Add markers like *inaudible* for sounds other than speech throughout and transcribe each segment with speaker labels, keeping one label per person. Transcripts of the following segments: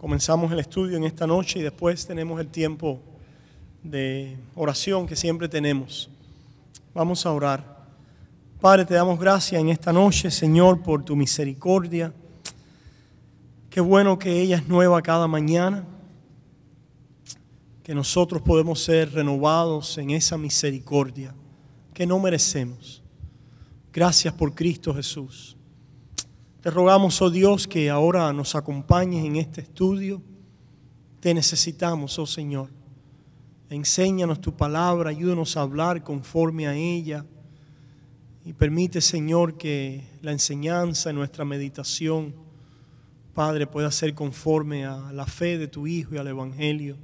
Speaker 1: comenzamos el estudio en esta noche y después tenemos el tiempo de oración que siempre tenemos. Vamos a orar. Padre, te damos gracias en esta noche, Señor, por tu misericordia. Qué bueno que ella es nueva cada mañana, que nosotros podemos ser renovados en esa misericordia que no merecemos. Gracias por Cristo Jesús. Te rogamos, oh Dios, que ahora nos acompañes en este estudio. Te necesitamos, oh Señor. Enséñanos tu palabra, ayúdanos a hablar conforme a ella. Y permite, Señor, que la enseñanza, en nuestra meditación, Padre, pueda ser conforme a la fe de tu Hijo y al Evangelio.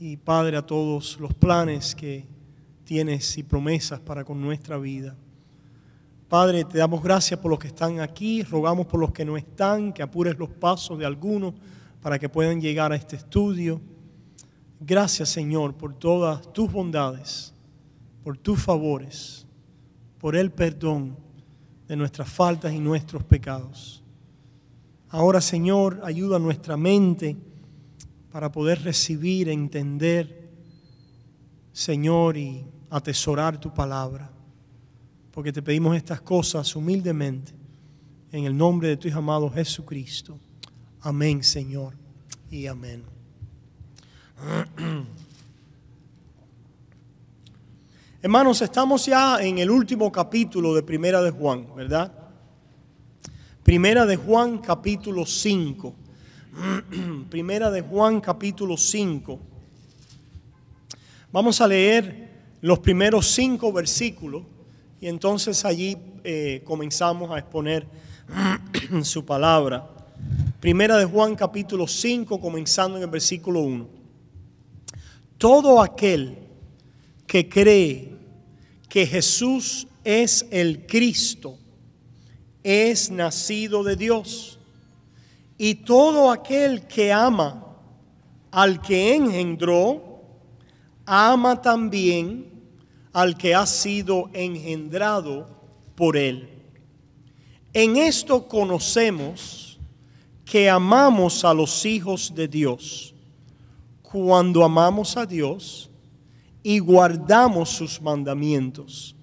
Speaker 1: Y Padre, a todos los planes que tienes y promesas para con nuestra vida. Padre, te damos gracias por los que están aquí, rogamos por los que no están, que apures los pasos de algunos para que puedan llegar a este estudio. Gracias, Señor, por todas tus bondades, por tus favores, por el perdón de nuestras faltas y nuestros pecados. Ahora, Señor, ayuda a nuestra mente para poder recibir, entender, Señor, y atesorar tu palabra porque te pedimos estas cosas humildemente en el nombre de tu Hijo amado Jesucristo. Amén, Señor, y amén. *clears throat* Hermanos, estamos ya en el último capítulo de Primera de Juan, ¿verdad? Primera de Juan capítulo 5. *clears throat* Primera de Juan capítulo 5. Vamos a leer los primeros cinco versículos y entonces allí eh, comenzamos a exponer *clears throat* su palabra. Primera de Juan capítulo 5, comenzando en el versículo 1. Todo aquel que cree que Jesús es el Cristo es nacido de Dios. Y todo aquel que ama al que engendró, ama también al que ha sido engendrado por Él. En esto conocemos que amamos a los hijos de Dios, cuando amamos a Dios y guardamos sus mandamientos.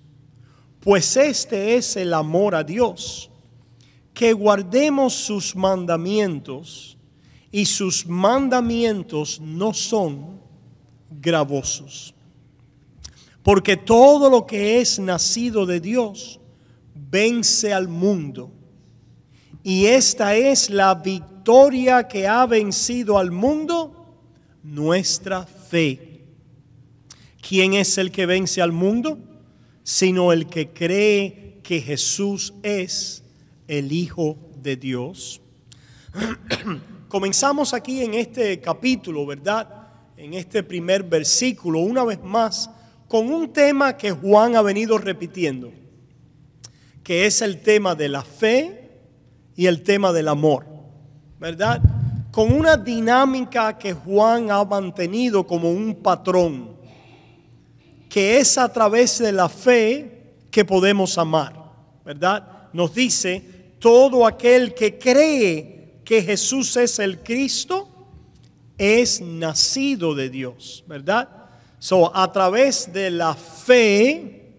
Speaker 1: Pues este es el amor a Dios, que guardemos sus mandamientos y sus mandamientos no son gravosos. Porque todo lo que es nacido de Dios vence al mundo. Y esta es la victoria que ha vencido al mundo, nuestra fe. ¿Quién es el que vence al mundo? Sino el que cree que Jesús es el Hijo de Dios. *clears throat* Comenzamos aquí en este capítulo, ¿verdad? En este primer versículo, una vez más con un tema que Juan ha venido repitiendo, que es el tema de la fe y el tema del amor, ¿verdad? Con una dinámica que Juan ha mantenido como un patrón, que es a través de la fe que podemos amar, ¿verdad? Nos dice, todo aquel que cree que Jesús es el Cristo, es nacido de Dios, ¿verdad? So, a través de la fe,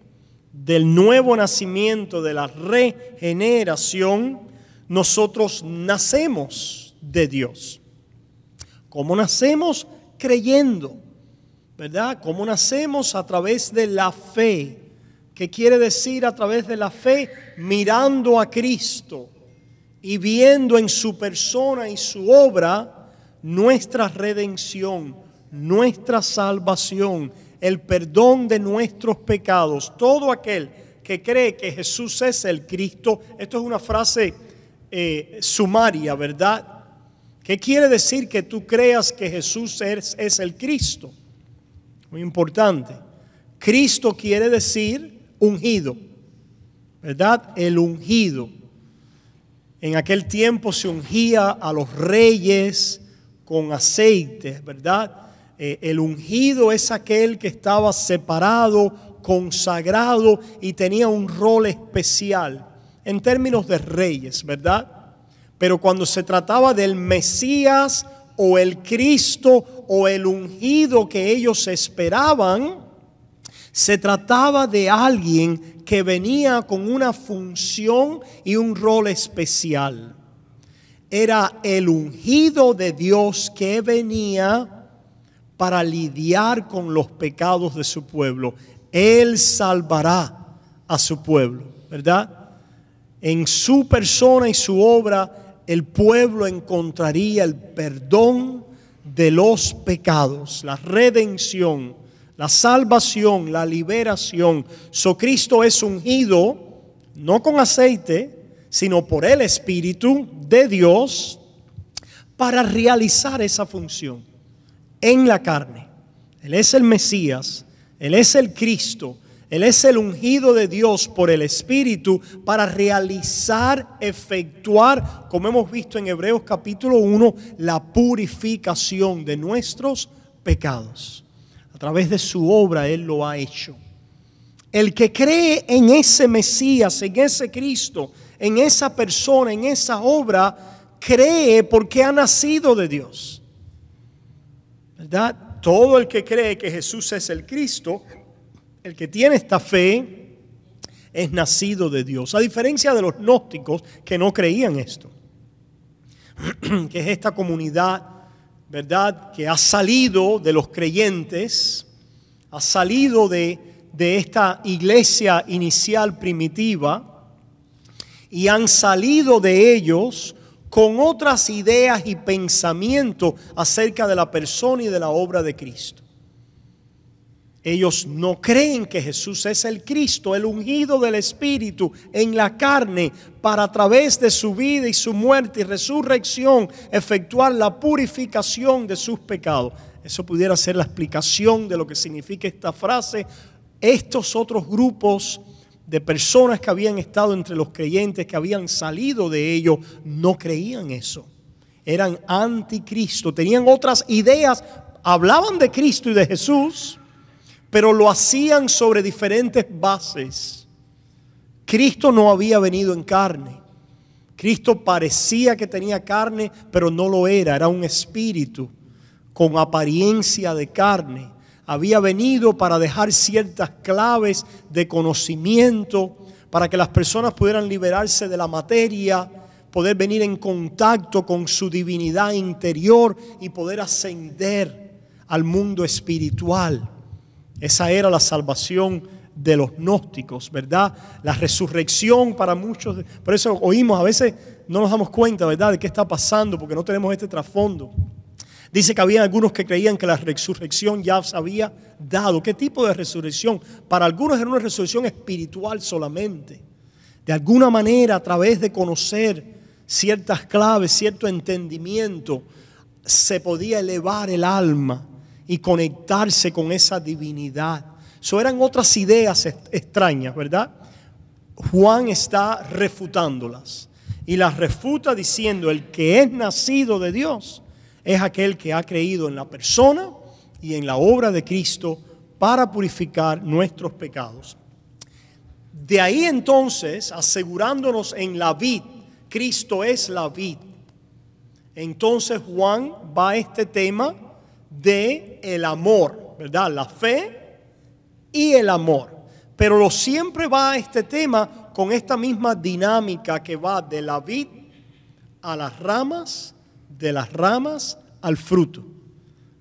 Speaker 1: del nuevo nacimiento, de la regeneración, nosotros nacemos de Dios. ¿Cómo nacemos? Creyendo, ¿verdad? ¿Cómo nacemos? A través de la fe. ¿Qué quiere decir a través de la fe? Mirando a Cristo y viendo en su persona y su obra nuestra redención nuestra salvación, el perdón de nuestros pecados. Todo aquel que cree que Jesús es el Cristo, esto es una frase eh, sumaria, ¿verdad? ¿Qué quiere decir que tú creas que Jesús es, es el Cristo? Muy importante. Cristo quiere decir ungido, ¿verdad? El ungido. En aquel tiempo se ungía a los reyes con aceite, ¿verdad? Eh, el ungido es aquel que estaba separado, consagrado y tenía un rol especial en términos de reyes, ¿verdad? Pero cuando se trataba del Mesías o el Cristo o el ungido que ellos esperaban, se trataba de alguien que venía con una función y un rol especial. Era el ungido de Dios que venía para lidiar con los pecados de su pueblo. Él salvará a su pueblo, ¿verdad? En su persona y su obra, el pueblo encontraría el perdón de los pecados, la redención, la salvación, la liberación. So Cristo es ungido, no con aceite, sino por el Espíritu de Dios, para realizar esa función en la carne. Él es el Mesías, Él es el Cristo, Él es el ungido de Dios por el Espíritu para realizar, efectuar, como hemos visto en Hebreos capítulo 1, la purificación de nuestros pecados. A través de su obra Él lo ha hecho. El que cree en ese Mesías, en ese Cristo, en esa persona, en esa obra, cree porque ha nacido de Dios todo el que cree que Jesús es el Cristo, el que tiene esta fe, es nacido de Dios. A diferencia de los gnósticos que no creían esto, *clears throat* que es esta comunidad, ¿verdad?, que ha salido de los creyentes, ha salido de, de esta iglesia inicial primitiva y han salido de ellos con otras ideas y pensamientos acerca de la persona y de la obra de Cristo. Ellos no creen que Jesús es el Cristo, el ungido del Espíritu en la carne, para a través de su vida y su muerte y resurrección efectuar la purificación de sus pecados. Eso pudiera ser la explicación de lo que significa esta frase. Estos otros grupos de personas que habían estado entre los creyentes, que habían salido de ellos, no creían eso. Eran anticristo, tenían otras ideas, hablaban de Cristo y de Jesús, pero lo hacían sobre diferentes bases. Cristo no había venido en carne. Cristo parecía que tenía carne, pero no lo era, era un espíritu con apariencia de carne había venido para dejar ciertas claves de conocimiento, para que las personas pudieran liberarse de la materia, poder venir en contacto con su divinidad interior y poder ascender al mundo espiritual. Esa era la salvación de los gnósticos, ¿verdad? La resurrección para muchos. Por eso oímos, a veces no nos damos cuenta, ¿verdad?, de qué está pasando, porque no tenemos este trasfondo. Dice que había algunos que creían que la resurrección ya se había dado. ¿Qué tipo de resurrección? Para algunos era una resurrección espiritual solamente. De alguna manera, a través de conocer ciertas claves, cierto entendimiento, se podía elevar el alma y conectarse con esa divinidad. Eso eran otras ideas extrañas, ¿verdad? Juan está refutándolas y las refuta diciendo, el que es nacido de Dios es aquel que ha creído en la persona y en la obra de Cristo para purificar nuestros pecados. De ahí entonces, asegurándonos en la vid, Cristo es la vid. Entonces Juan va a este tema de el amor, ¿verdad? La fe y el amor. Pero lo siempre va a este tema con esta misma dinámica que va de la vid a las ramas de las ramas al fruto.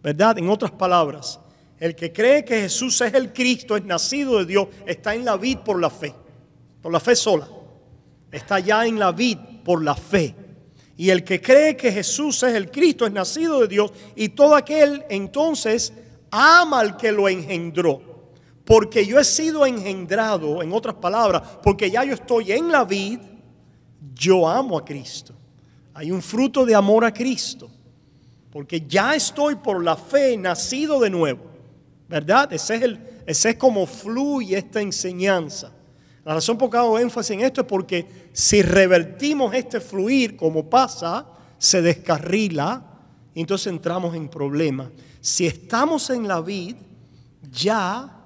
Speaker 1: ¿Verdad? En otras palabras, el que cree que Jesús es el Cristo, es nacido de Dios, está en la vid por la fe, por la fe sola. Está ya en la vid por la fe. Y el que cree que Jesús es el Cristo, es nacido de Dios, y todo aquel entonces ama al que lo engendró. Porque yo he sido engendrado, en otras palabras, porque ya yo estoy en la vid, yo amo a Cristo. Hay un fruto de amor a Cristo, porque ya estoy por la fe nacido de nuevo, ¿verdad? Ese es, el, es como fluye esta enseñanza. La razón por que hago énfasis en esto es porque si revertimos este fluir como pasa, se descarrila, y entonces entramos en problemas. Si estamos en la vid, ya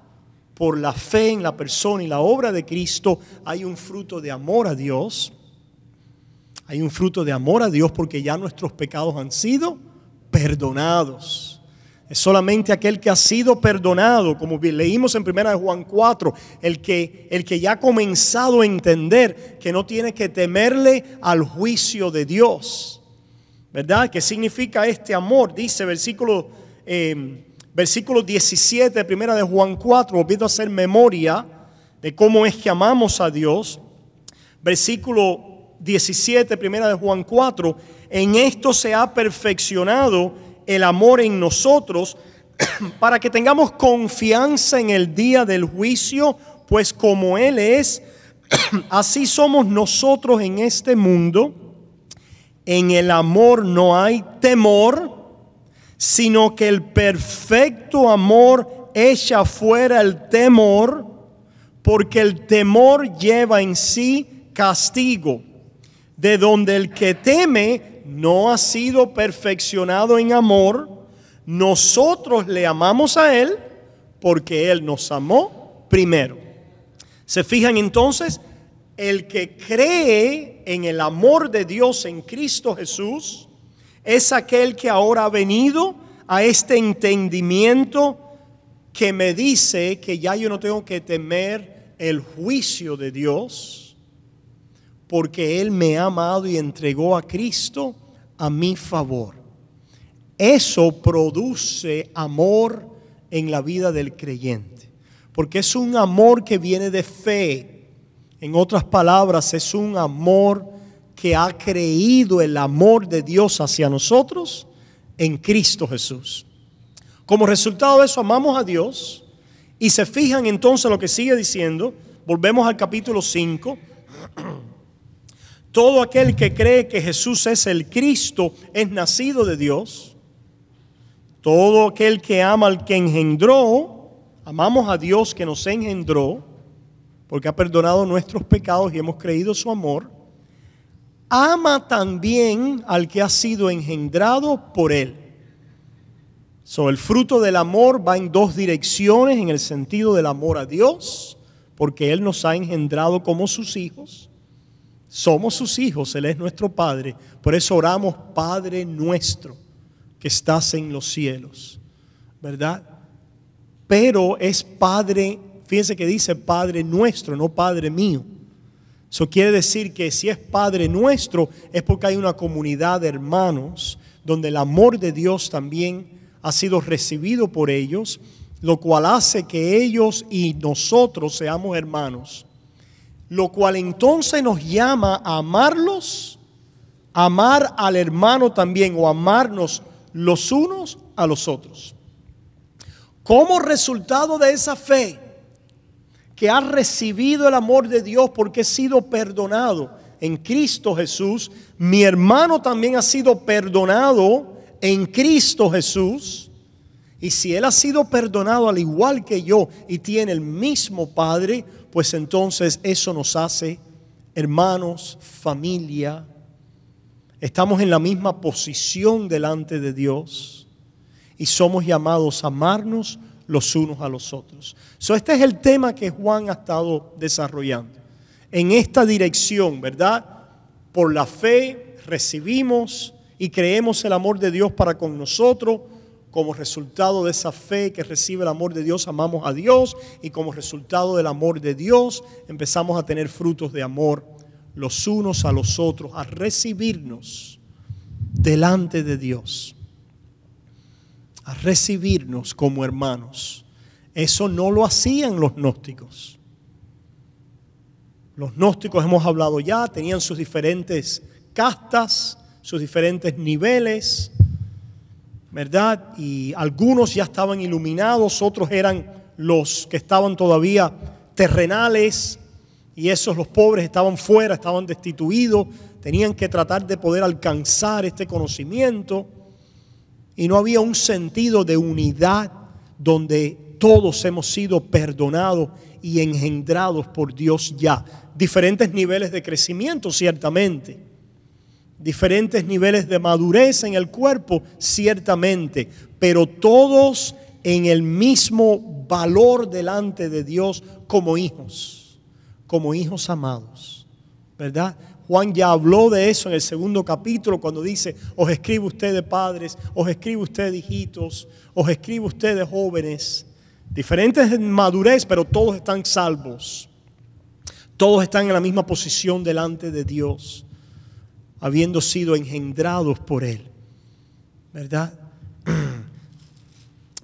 Speaker 1: por la fe en la persona y la obra de Cristo hay un fruto de amor a Dios, hay un fruto de amor a Dios porque ya nuestros pecados han sido perdonados. Es solamente aquel que ha sido perdonado, como leímos en 1 Juan 4, el que, el que ya ha comenzado a entender que no tiene que temerle al juicio de Dios. ¿Verdad? ¿Qué significa este amor? Dice versículo, em, versículo 17, 1 de Juan 4, volviendo a hacer memoria de cómo es que amamos a Dios. Versículo 17, primera de Juan 4, en esto se ha perfeccionado el amor en nosotros *clears throat* para que tengamos confianza en el día del juicio, pues como Él es, *clears throat* así somos nosotros en este mundo. En el amor no hay temor, sino que el perfecto amor echa fuera el temor, porque el temor lleva en sí castigo de donde el que teme no ha sido perfeccionado en amor, nosotros le amamos a Él porque Él nos amó primero. ¿Se fijan entonces? El que cree en el amor de Dios en Cristo Jesús es aquel que ahora ha venido a este entendimiento que me dice que ya yo no tengo que temer el juicio de Dios, porque Él me ha amado y entregó a Cristo a mi favor. Eso produce amor en la vida del creyente, porque es un amor que viene de fe. En otras palabras, es un amor que ha creído el amor de Dios hacia nosotros en Cristo Jesús. Como resultado de eso, amamos a Dios y se fijan entonces lo que sigue diciendo. Volvemos al capítulo 5. *clears throat* Todo aquel que cree que Jesús es el Cristo es nacido de Dios. Todo aquel que ama al que engendró, amamos a Dios que nos engendró, porque ha perdonado nuestros pecados y hemos creído su amor, ama también al que ha sido engendrado por él. So, el fruto del amor va en dos direcciones, en el sentido del amor a Dios, porque Él nos ha engendrado como sus hijos, somos sus hijos, Él es nuestro Padre. Por eso oramos, Padre nuestro, que estás en los cielos. ¿Verdad? Pero es Padre, fíjense que dice Padre nuestro, no Padre mío. Eso quiere decir que si es Padre nuestro, es porque hay una comunidad de hermanos donde el amor de Dios también ha sido recibido por ellos, lo cual hace que ellos y nosotros seamos hermanos lo cual entonces nos llama a amarlos, amar al hermano también o amarnos los unos a los otros. Como resultado de esa fe que ha recibido el amor de Dios porque he sido perdonado en Cristo Jesús, mi hermano también ha sido perdonado en Cristo Jesús. Y si él ha sido perdonado al igual que yo y tiene el mismo Padre, pues entonces eso nos hace hermanos, familia. Estamos en la misma posición delante de Dios y somos llamados a amarnos los unos a los otros. So, este es el tema que Juan ha estado desarrollando. En esta dirección, ¿verdad? Por la fe recibimos y creemos el amor de Dios para con nosotros como resultado de esa fe que recibe el amor de Dios, amamos a Dios y como resultado del amor de Dios empezamos a tener frutos de amor los unos a los otros, a recibirnos delante de Dios, a recibirnos como hermanos. Eso no lo hacían los gnósticos. Los gnósticos hemos hablado ya, tenían sus diferentes castas, sus diferentes niveles, ¿verdad? Y algunos ya estaban iluminados, otros eran los que estaban todavía terrenales, y esos los pobres estaban fuera, estaban destituidos, tenían que tratar de poder alcanzar este conocimiento, y no había un sentido de unidad donde todos hemos sido perdonados y engendrados por Dios ya. Diferentes niveles de crecimiento, ciertamente diferentes niveles de madurez en el cuerpo, ciertamente, pero todos en el mismo valor delante de Dios como hijos, como hijos amados, ¿verdad? Juan ya habló de eso en el segundo capítulo cuando dice, os escribo ustedes padres, os escribo ustedes hijitos, os escribo ustedes jóvenes, diferentes en madurez, pero todos están salvos, todos están en la misma posición delante de Dios habiendo sido engendrados por Él. ¿Verdad? *clears throat*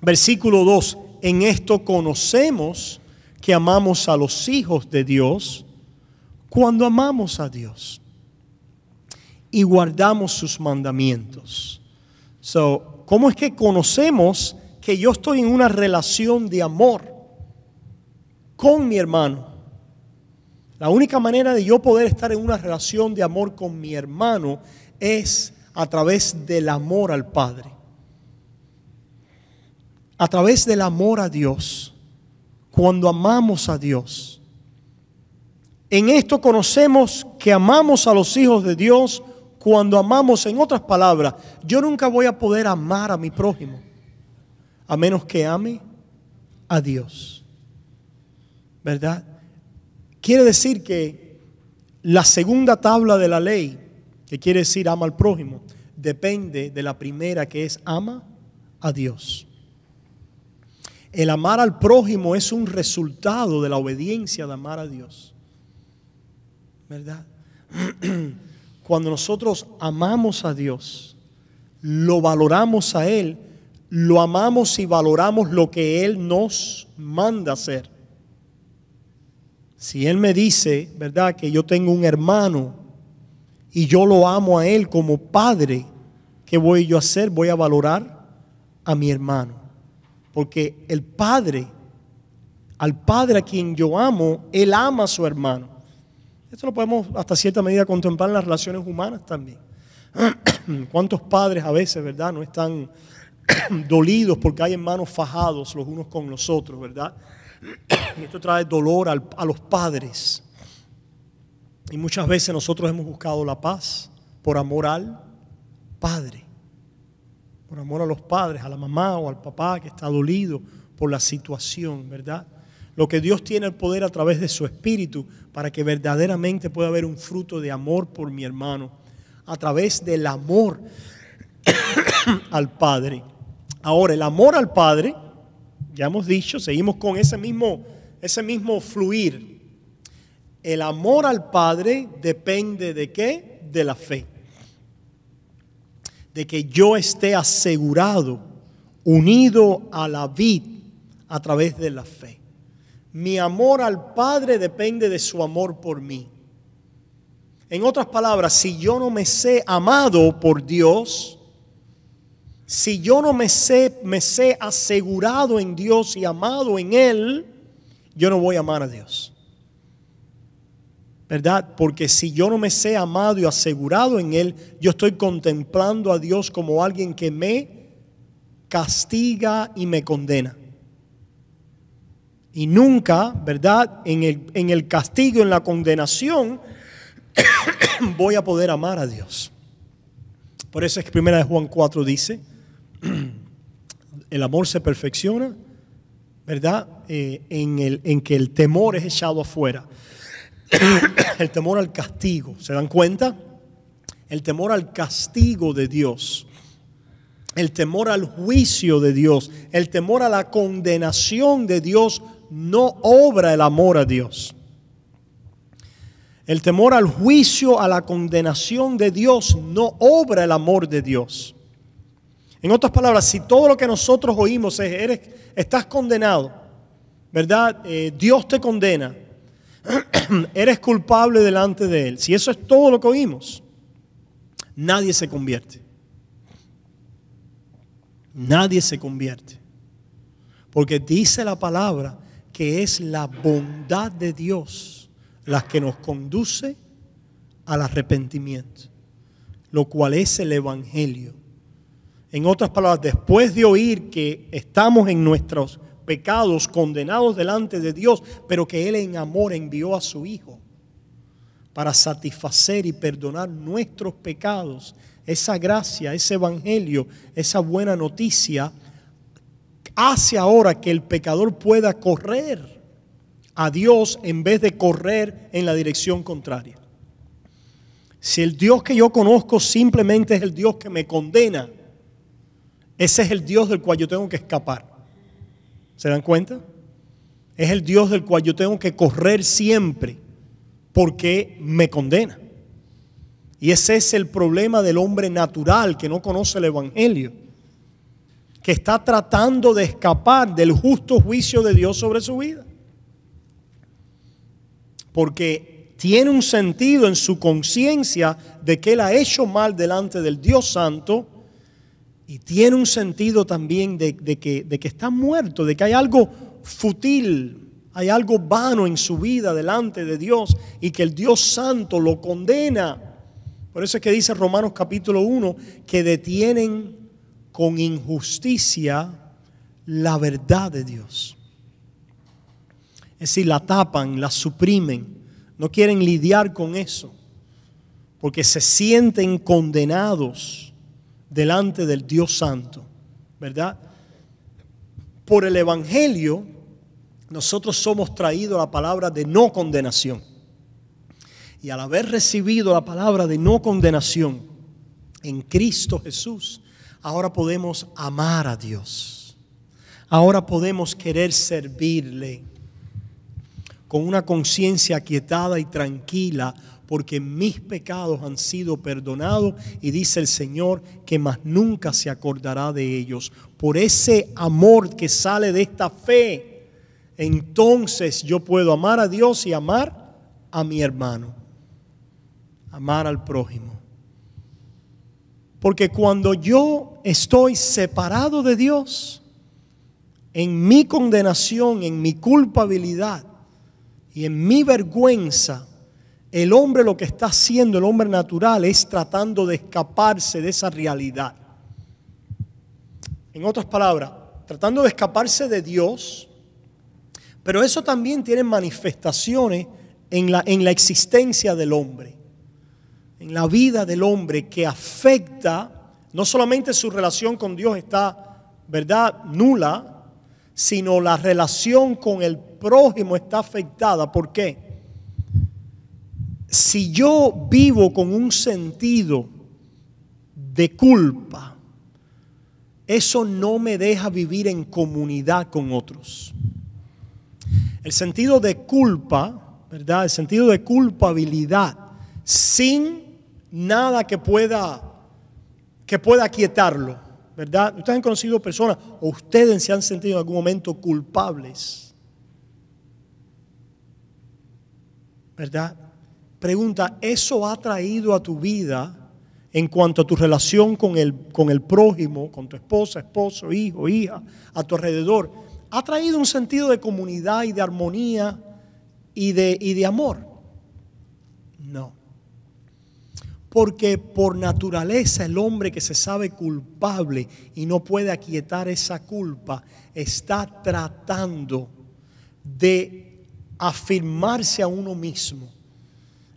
Speaker 1: Versículo 2, en esto conocemos que amamos a los hijos de Dios cuando amamos a Dios y guardamos sus mandamientos. ¿cómo es que conocemos que yo estoy en una relación de amor con mi hermano? La única manera de yo poder estar en una relación de amor con mi hermano es a través del amor al Padre. A través del amor a Dios. Cuando amamos a Dios. En esto conocemos que amamos a los hijos de Dios cuando amamos, en otras palabras, yo nunca voy a poder amar a mi prójimo a menos que ame a Dios. ¿Verdad? Quiere decir que la segunda tabla de la ley, que quiere decir ama al prójimo, depende de la primera que es ama a Dios. El amar al prójimo es un resultado de la obediencia de amar a Dios. ¿Verdad? *clears throat* Cuando nosotros amamos a Dios, lo valoramos a Él, lo amamos y valoramos lo que Él nos manda hacer. Si él me dice, ¿verdad?, que yo tengo un hermano y yo lo amo a él como padre, ¿qué voy yo a hacer? Voy a valorar a mi hermano. Porque el padre, al padre a quien yo amo, él ama a su hermano. Esto lo podemos hasta cierta medida contemplar en las relaciones humanas también. *clears throat* ¿Cuántos padres a veces, verdad, no están *clears throat* dolidos porque hay hermanos fajados los unos con los otros, verdad? Y esto trae dolor a los padres. Y muchas veces nosotros hemos buscado la paz por amor al padre, por amor a los padres, a la mamá o al papá que está dolido por la situación, ¿verdad? Lo que Dios tiene el poder a través de su espíritu para que verdaderamente pueda haber un fruto de amor por mi hermano, a través del amor *coughs* al Padre. Ahora, el amor al Padre ya hemos dicho, seguimos con ese mismo, ese mismo fluir. El amor al Padre depende de qué? De la fe. De que yo esté asegurado, unido a la vid a través de la fe. Mi amor al Padre depende de su amor por mí. En otras palabras, si yo no me sé amado por Dios, si yo no me sé, me sé asegurado en Dios y amado en Él, yo no voy a amar a Dios. ¿Verdad? Porque si yo no me sé amado y asegurado en Él, yo estoy contemplando a Dios como alguien que me castiga y me condena. Y nunca, ¿verdad? En el, en el castigo, en la condenación, *coughs* voy a poder amar a Dios. Por eso es que primera de Juan 4 dice, *clears throat* el amor se perfecciona, ¿verdad? Eh, en, el, en que el temor es echado afuera. *clears throat* el temor al castigo, ¿se dan cuenta? El temor al castigo de Dios, el temor al juicio de Dios, el temor a la condenación de Dios no obra el amor a Dios. El temor al juicio, a la condenación de Dios, no obra el amor de Dios. En otras palabras, si todo lo que nosotros oímos es, eres, estás condenado, ¿verdad? Eh, Dios te condena, *clears throat* eres culpable delante de Él. Si eso es todo lo que oímos, nadie se convierte. Nadie se convierte. Porque dice la palabra que es la bondad de Dios la que nos conduce al arrepentimiento, lo cual es el Evangelio. En otras palabras, después de oír que estamos en nuestros pecados, condenados delante de Dios, pero que Él en amor envió a su Hijo para satisfacer y perdonar nuestros pecados, esa gracia, ese evangelio, esa buena noticia, hace ahora que el pecador pueda correr a Dios en vez de correr en la dirección contraria. Si el Dios que yo conozco simplemente es el Dios que me condena, ese es el Dios del cual yo tengo que escapar. ¿Se dan cuenta? Es el Dios del cual yo tengo que correr siempre porque me condena. Y ese es el problema del hombre natural que no conoce el Evangelio, que está tratando de escapar del justo juicio de Dios sobre su vida. Porque tiene un sentido en su conciencia de que él ha hecho mal delante del Dios Santo y tiene un sentido también de, que, que está muerto, de que hay algo futil, hay algo vano en su vida delante de Dios y que el Dios Santo lo condena. Por eso es que dice Romanos capítulo 1 que detienen con injusticia la verdad de Dios. Es decir, la tapan, la suprimen, no quieren lidiar con eso, porque se sienten condenados delante del Dios Santo, ¿verdad? Por el Evangelio, nosotros somos traídos a la palabra de no condenación. Y al haber recibido la palabra de no condenación en Cristo Jesús, ahora podemos amar a Dios. Ahora podemos querer servirle con una conciencia quietada y tranquila porque mis pecados han sido perdonados y dice el Señor que más nunca se acordará de ellos. Por ese amor que sale de esta fe, entonces yo puedo amar a Dios y amar a mi hermano, amar al prójimo. Porque cuando yo estoy separado de Dios, en mi condenación, en mi culpabilidad y en mi vergüenza, el hombre lo que está haciendo, el hombre natural, es tratando de escaparse de esa realidad. En otras palabras, tratando de escaparse de Dios, pero eso también tiene manifestaciones en la, en la existencia del hombre, en la vida del hombre, que afecta no solamente su relación con Dios está, ¿verdad?, nula, sino la relación con el prójimo está afectada. ¿Por qué? si yo vivo con un sentido de culpa, eso no me deja vivir en comunidad con otros. El sentido de culpa, ¿verdad? El sentido de culpabilidad sin nada que pueda que pueda quietarlo, ¿verdad? Ustedes han conocido personas o ustedes se han sentido en algún momento culpables. ¿Verdad? Pregunta, ¿eso ha traído a tu vida en cuanto a tu relación con el, con el prójimo, con tu esposa, esposo, hijo, hija, a tu alrededor? ¿Ha traído un sentido de comunidad y de armonía y de, y de amor? No. Porque por naturaleza el hombre que se sabe culpable y no puede aquietar esa culpa está tratando de afirmarse a uno mismo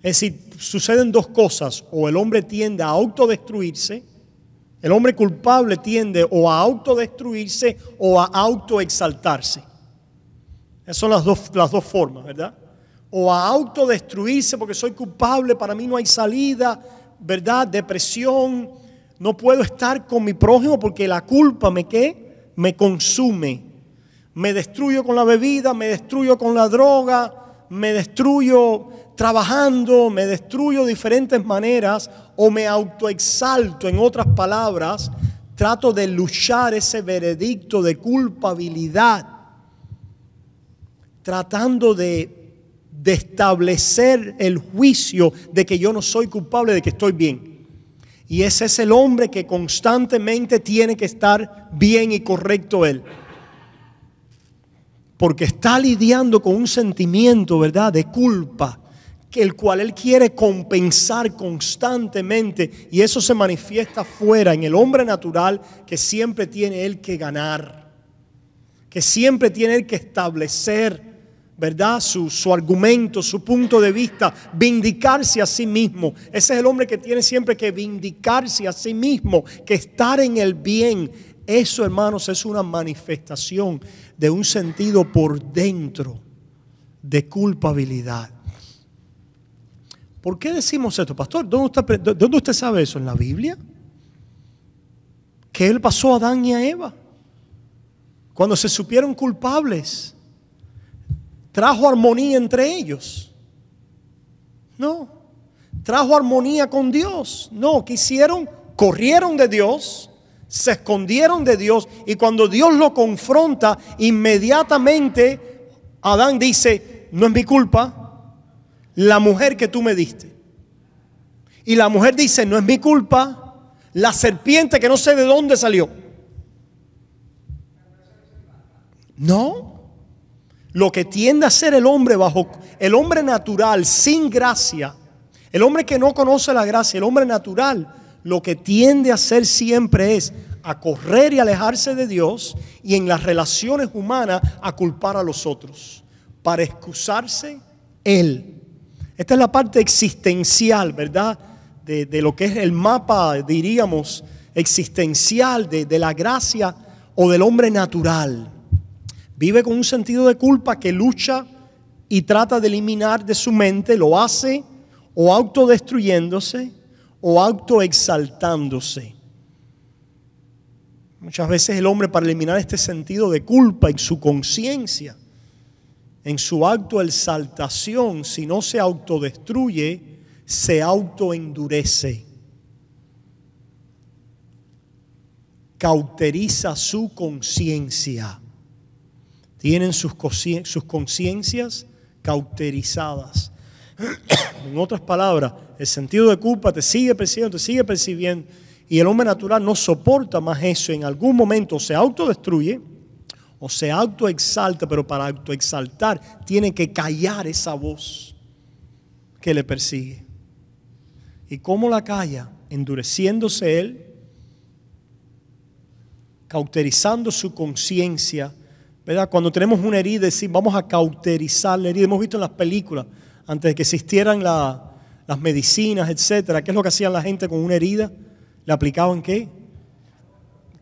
Speaker 1: es decir, suceden dos cosas, o el hombre tiende a autodestruirse, el hombre culpable tiende o a autodestruirse o a autoexaltarse. Esas son las dos, las dos formas, ¿verdad? O a autodestruirse porque soy culpable, para mí no hay salida, ¿verdad? Depresión, no puedo estar con mi prójimo porque la culpa me qué? Me consume. Me destruyo con la bebida, me destruyo con la droga, me destruyo trabajando, me destruyo de diferentes maneras o me autoexalto, en otras palabras, trato de luchar ese veredicto de culpabilidad, tratando de, establecer el juicio de que yo no soy culpable, de que estoy bien. Y ese es el hombre que constantemente tiene que estar bien y correcto él porque está lidiando con un sentimiento, ¿verdad?, de culpa, que el cual él quiere compensar constantemente y eso se manifiesta fuera en el hombre natural que siempre tiene él que ganar, que siempre tiene él que establecer, ¿verdad? Su, su argumento, su punto de vista, vindicarse a sí mismo. Ese es el hombre que tiene siempre que vindicarse a sí mismo, que estar en el bien. Eso, hermanos, es una manifestación de un sentido por dentro de culpabilidad. ¿Por qué decimos esto, pastor? ¿Dónde usted, sabe eso? ¿En la Biblia? Que él pasó a Adán y a Eva. Cuando se supieron culpables, trajo armonía entre ellos. No, trajo armonía con Dios. No, quisieron, corrieron de Dios se escondieron de Dios y cuando Dios lo confronta, inmediatamente Adán dice, no es mi culpa, la mujer que tú me diste. Y la mujer dice, no es mi culpa, la serpiente que no sé de dónde salió. No, lo que tiende a ser el hombre bajo, el hombre natural, sin gracia, el hombre que no conoce la gracia, el hombre natural, lo que tiende a hacer siempre es a correr y alejarse de Dios y en las relaciones humanas a culpar a los otros, para excusarse Él. Esta es la parte existencial, ¿verdad? De, lo que es el mapa, diríamos, existencial de, de la gracia o del hombre natural. Vive con un sentido de culpa que lucha y trata de eliminar de su mente, lo hace o autodestruyéndose o exaltándose Muchas veces el hombre para eliminar este sentido de culpa en su conciencia, en su acto exaltación si no se autodestruye, se autoendurece. Cauteriza su conciencia. Tienen sus conciencias cauterizadas. *coughs* en otras palabras, el sentido de culpa te sigue persiguiendo, te sigue percibiendo. Y el hombre natural no soporta más eso. En algún momento se autodestruye o se autoexalta, pero para autoexaltar tiene que callar esa voz que le persigue. ¿Y cómo la calla? Endureciéndose él, cauterizando su conciencia. ¿Verdad? Cuando tenemos una herida, decir, vamos a cauterizar la herida. Hemos visto en las películas antes de que existieran las medicinas, etcétera, ¿qué es lo que hacía la gente con una herida? ¿Le aplicaban qué?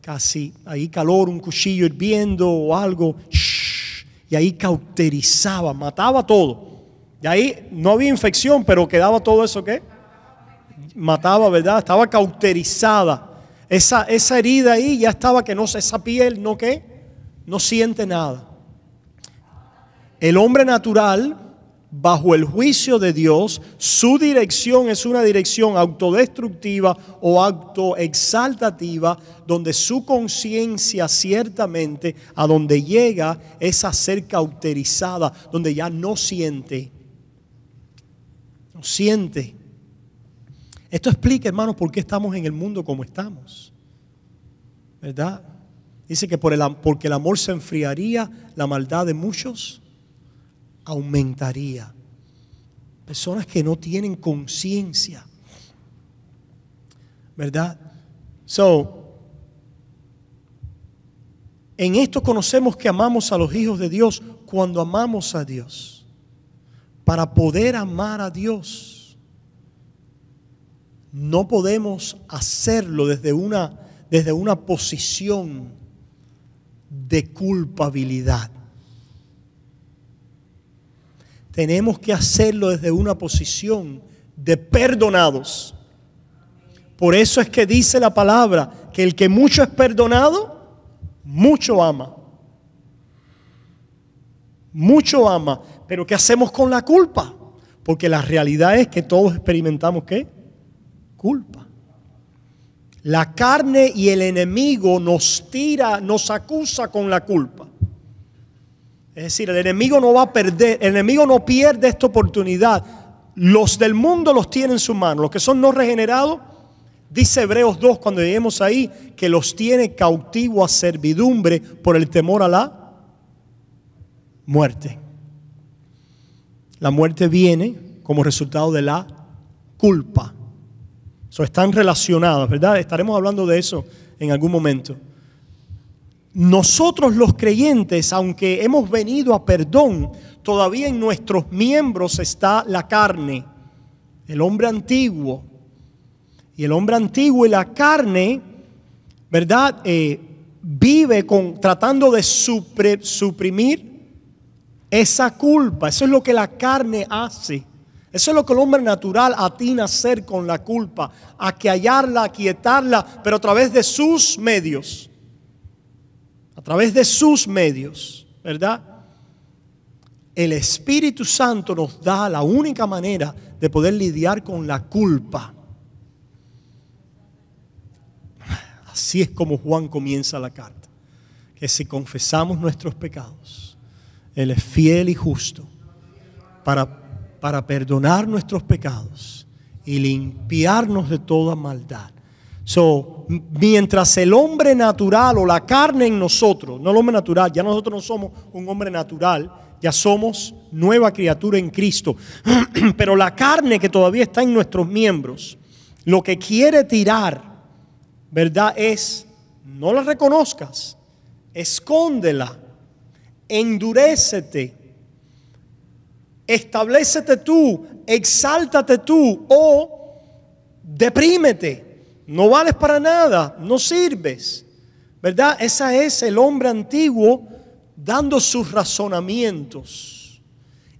Speaker 1: Casi, ahí calor, un cuchillo hirviendo o algo, y ahí cauterizaba, mataba todo. Y ahí no había infección, pero quedaba todo eso qué? Mataba, ¿verdad? Estaba cauterizada. Esa, esa herida ahí ya estaba que no esa piel no qué, no siente nada. El hombre natural bajo el juicio de Dios, su dirección es una dirección autodestructiva o autoexaltativa, donde su conciencia ciertamente a donde llega es a ser cauterizada, donde ya no siente, no siente. Esto explica, hermanos, por qué estamos en el mundo como estamos, ¿verdad? Dice que por porque el amor se enfriaría la maldad de muchos aumentaría. Personas que no tienen conciencia. ¿Verdad? So, en esto conocemos que amamos a los hijos de Dios cuando amamos a Dios. Para poder amar a Dios, no podemos hacerlo desde una, desde una posición de culpabilidad tenemos que hacerlo desde una posición de perdonados. Por eso es que dice la palabra que el que mucho es perdonado, mucho ama. Mucho ama. Pero ¿qué hacemos con la culpa? Porque la realidad es que todos experimentamos qué? Culpa. La carne y el enemigo nos tira, nos acusa con la culpa. Es decir, el enemigo no va a perder, el enemigo no pierde esta oportunidad. Los del mundo los tiene en su mano, los que son no regenerados, dice Hebreos 2 cuando lleguemos ahí, que los tiene cautivo a servidumbre por el temor a la muerte. La muerte viene como resultado de la culpa. Eso están relacionadas, ¿verdad? Estaremos hablando de eso en algún momento nosotros los creyentes, aunque hemos venido a perdón, todavía en nuestros miembros está la carne, el hombre antiguo. Y el hombre antiguo y la carne, ¿verdad? Eh, vive con, tratando de suprimir esa culpa. Eso es lo que la carne hace. Eso es lo que el hombre natural atina a hacer con la culpa, a que a quietarla, pero a través de sus medios a través de sus medios, ¿verdad? El Espíritu Santo nos da la única manera de poder lidiar con la culpa. Así es como Juan comienza la carta, que si confesamos nuestros pecados, Él es fiel y justo para, para perdonar nuestros pecados y limpiarnos de toda maldad. So, mientras el hombre natural o la carne en nosotros, no el hombre natural, ya nosotros no somos un hombre natural, ya somos nueva criatura en Cristo. *clears throat* Pero la carne que todavía está en nuestros miembros, lo que quiere tirar, ¿verdad? Es, no la reconozcas, escóndela, endurécete, establecete tú, exáltate tú o deprímete no vales para nada, no sirves. ¿Verdad? Ese es el hombre antiguo dando sus razonamientos.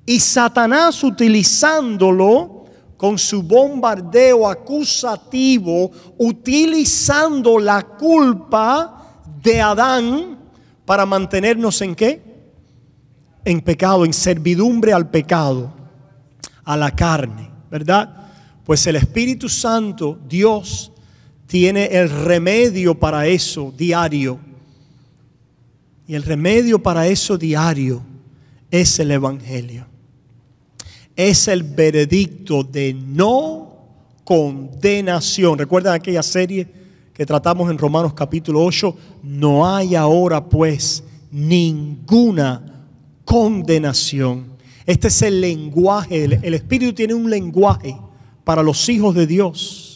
Speaker 1: Y Satanás utilizándolo con su bombardeo acusativo, utilizando la culpa de Adán para mantenernos en qué? En pecado, en servidumbre al pecado, a la carne, ¿verdad? Pues el Espíritu Santo, Dios, tiene el remedio para eso diario. Y el remedio para eso diario es el Evangelio. Es el veredicto de no condenación. ¿Recuerdan aquella serie que tratamos en Romanos capítulo 8? No hay ahora pues ninguna condenación. Este es el lenguaje. El, el Espíritu tiene un lenguaje para los hijos de Dios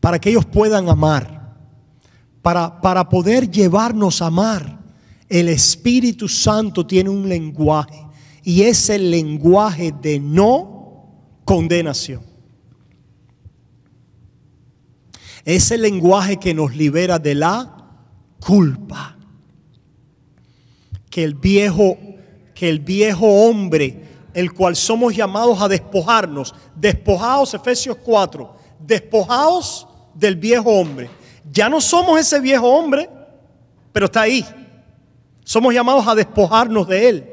Speaker 1: para que ellos puedan amar, para, para poder llevarnos a amar. El Espíritu Santo tiene un lenguaje y es el lenguaje de no condenación. Es el lenguaje que nos libera de la culpa. Que el viejo, que el viejo hombre, el cual somos llamados a despojarnos, despojados, Efesios 4, despojados del viejo hombre. Ya no somos ese viejo hombre, pero está ahí. Somos llamados a despojarnos de él.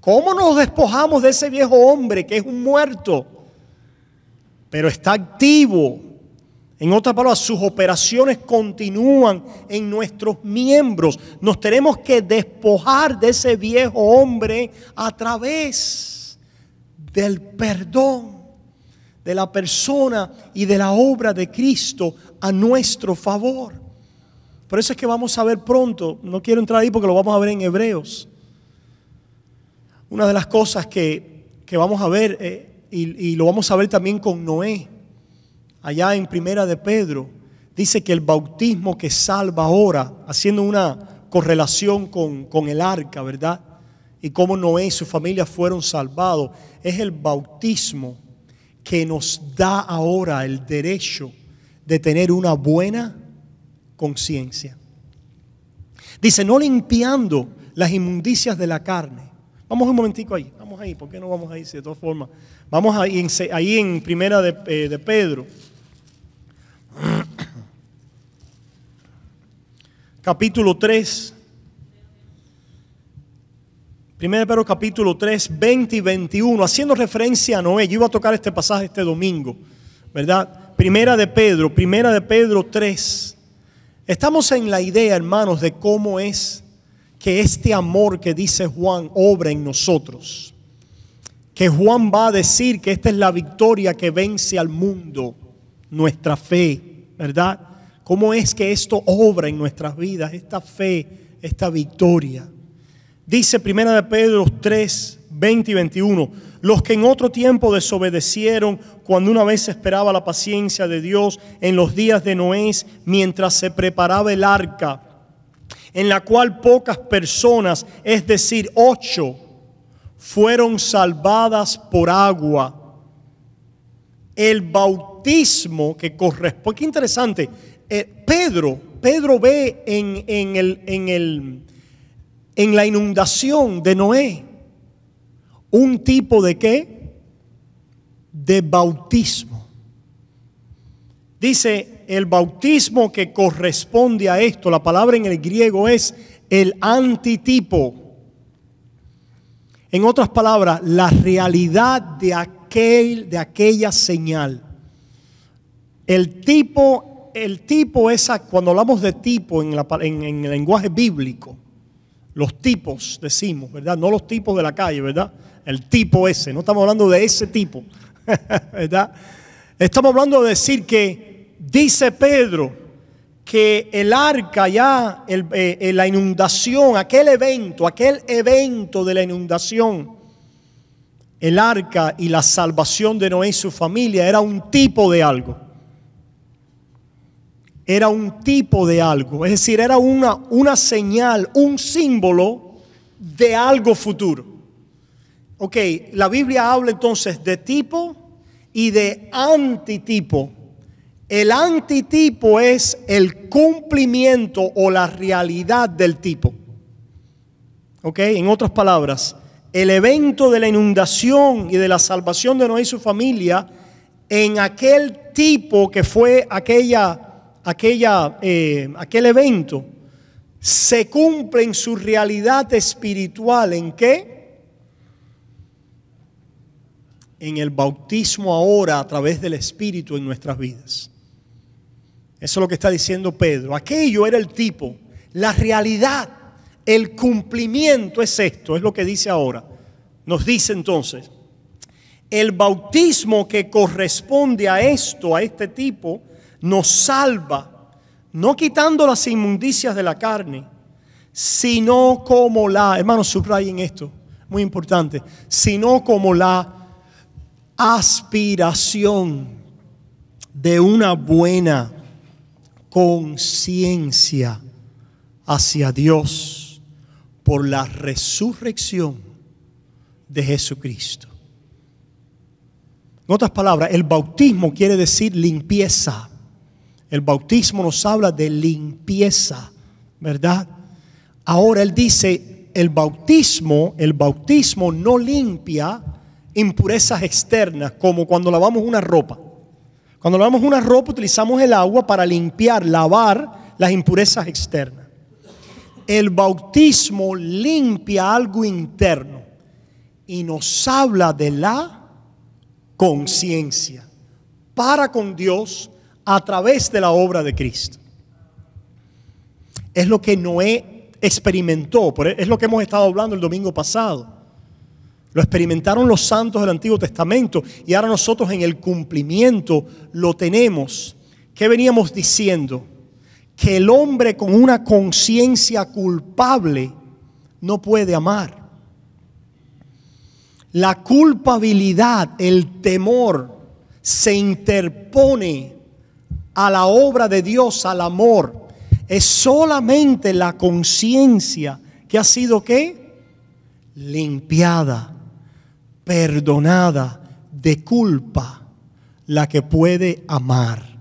Speaker 1: ¿Cómo nos despojamos de ese viejo hombre que es un muerto, pero está activo? En otras palabras, sus operaciones continúan en nuestros miembros. Nos tenemos que despojar de ese viejo hombre a través del perdón de la persona y de la obra de Cristo a nuestro favor. Por eso es que vamos a ver pronto, no quiero entrar ahí porque lo vamos a ver en Hebreos. Una de las cosas que, vamos a ver, eh, y, lo vamos a ver también con Noé, allá en Primera de Pedro, dice que el bautismo que salva ahora, haciendo una correlación con, con el arca, ¿verdad? Y cómo Noé y su familia fueron salvados, es el bautismo que nos da ahora el derecho de tener una buena conciencia. Dice, no limpiando las inmundicias de la carne. Vamos un momentico ahí, vamos ahí, ¿por qué no vamos ahí ir? de todas formas? Vamos ahí en, en primera de, eh, de Pedro. *clears throat* Capítulo 3, 1 Pedro capítulo 3, 20 y 21, haciendo referencia a Noé. Yo iba a tocar este pasaje este domingo, ¿verdad? Primera de Pedro, primera de Pedro 3. Estamos en la idea, hermanos, de cómo es que este amor que dice Juan obra en nosotros. Que Juan va a decir que esta es la victoria que vence al mundo, nuestra fe, ¿verdad? ¿Cómo es que esto obra en nuestras vidas, esta fe, esta victoria? Dice primera de Pedro 3, 20 y 21, los que en otro tiempo desobedecieron cuando una vez esperaba la paciencia de Dios en los días de Noé, mientras se preparaba el arca, en la cual pocas personas, es decir, ocho, fueron salvadas por agua. El bautismo que corresponde, qué interesante, eh, Pedro, Pedro ve En el en la inundación de Noé un tipo de qué? De bautismo. Dice, el bautismo que corresponde a esto, la palabra en el griego es el antitipo. En otras palabras, la realidad de, aquel, de aquella señal. El tipo, el tipo esa, cuando hablamos de tipo en el lenguaje bíblico, los tipos, decimos, ¿verdad? No los tipos de la calle, ¿verdad? El tipo ese, no estamos hablando de ese tipo, *laughs* ¿verdad? Estamos hablando de decir que dice Pedro que el arca ya, eh, eh, la inundación, aquel evento, aquel evento de la inundación, el arca y la salvación de Noé y su familia era un tipo de algo era un tipo de algo, es decir, era una, una señal, un símbolo de algo futuro. Ok, la Biblia habla entonces de tipo y de antitipo. El antitipo es el cumplimiento o la realidad del tipo. ¿Ok? En otras palabras, el evento de la inundación y de la salvación de Noé y su familia en aquel tipo que fue aquella aquella, eh, aquel evento, se cumple en su realidad espiritual. ¿En qué? En el bautismo ahora a través del Espíritu en nuestras vidas. Eso es lo que está diciendo Pedro. Aquello era el tipo, la realidad, el cumplimiento es esto, es lo que dice ahora. Nos dice entonces, el bautismo que corresponde a esto, a este tipo, nos salva, no quitando las inmundicias de la carne, sino como la, hermanos, subrayen esto, muy importante, sino como la aspiración de una buena conciencia hacia Dios por la resurrección de Jesucristo. En otras palabras, el bautismo quiere decir limpieza. El bautismo nos habla de limpieza, ¿verdad? Ahora él dice, el bautismo, el bautismo no limpia impurezas externas, como cuando lavamos una ropa. Cuando lavamos una ropa utilizamos el agua para limpiar, lavar las impurezas externas. El bautismo limpia algo interno y nos habla de la conciencia para con Dios a través de la obra de Cristo. Es lo que Noé experimentó, e, es lo que hemos estado hablando el domingo pasado. Lo experimentaron los santos del Antiguo Testamento y ahora nosotros en el cumplimiento lo tenemos. ¿Qué veníamos diciendo? Que el hombre con una conciencia culpable no puede amar. La culpabilidad, el temor, se interpone a la obra de Dios, al amor, es solamente la conciencia que ha sido qué? Limpiada, perdonada de culpa, la que puede amar.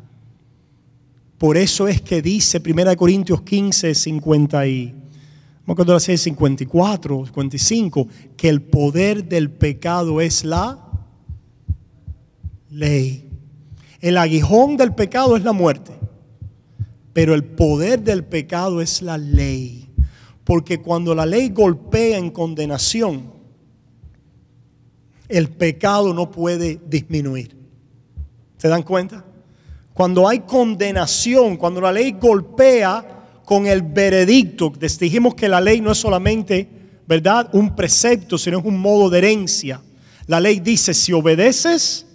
Speaker 1: Por eso es que dice 1 Corintios 15, 50 y, 54, 55, que el poder del pecado es la ley. El aguijón del pecado es la muerte, pero el poder del pecado es la ley. Porque cuando la ley golpea en condenación, el pecado no puede disminuir. ¿Se dan cuenta? Cuando hay condenación, cuando la ley golpea con el veredicto, dijimos que la ley no es solamente, ¿verdad?, un precepto, sino es un modo de herencia. La ley dice, si obedeces,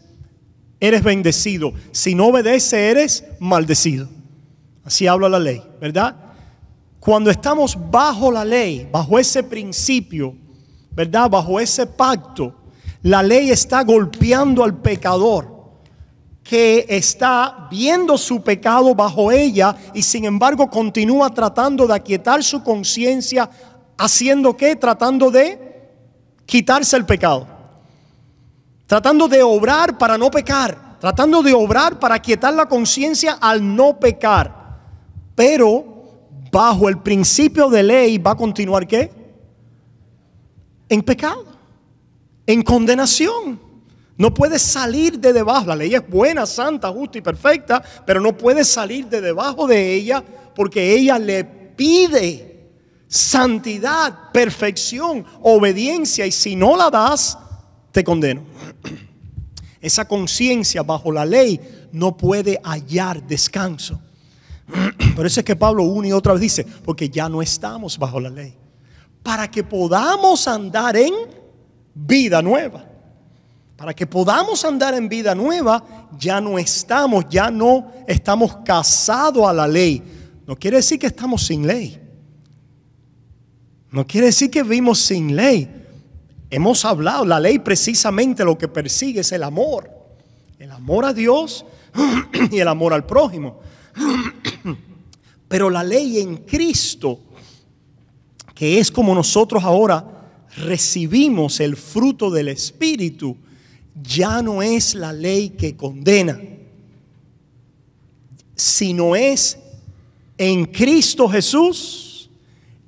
Speaker 1: eres bendecido. Si no obedece, eres maldecido. Así habla la ley, ¿verdad? Cuando estamos bajo la ley, bajo ese principio, ¿verdad? Bajo ese pacto, la ley está golpeando al pecador que está viendo su pecado bajo ella y sin embargo continúa tratando de aquietar su conciencia, haciendo que, Tratando de quitarse el pecado tratando de obrar para no pecar, tratando de obrar para quietar la conciencia al no pecar. Pero bajo el principio de ley va a continuar qué? En pecado, en condenación. No puedes salir de debajo. La ley es buena, santa, justa y perfecta, pero no puedes salir de debajo de ella porque ella le pide santidad, perfección, obediencia. Y si no la das, condeno. Esa conciencia bajo la ley no puede hallar descanso. Por eso es que Pablo una y otra vez dice, porque ya no estamos bajo la ley. Para que podamos andar en vida nueva. Para que podamos andar en vida nueva, ya no estamos, ya no estamos casados a la ley. No quiere decir que estamos sin ley. No quiere decir que vivimos sin ley. Hemos hablado, la ley precisamente lo que persigue es el amor. El amor a Dios *clears throat* y el amor al prójimo. *clears throat* Pero la ley en Cristo, que es como nosotros ahora recibimos el fruto del Espíritu, ya no es la ley que condena, sino es en Cristo Jesús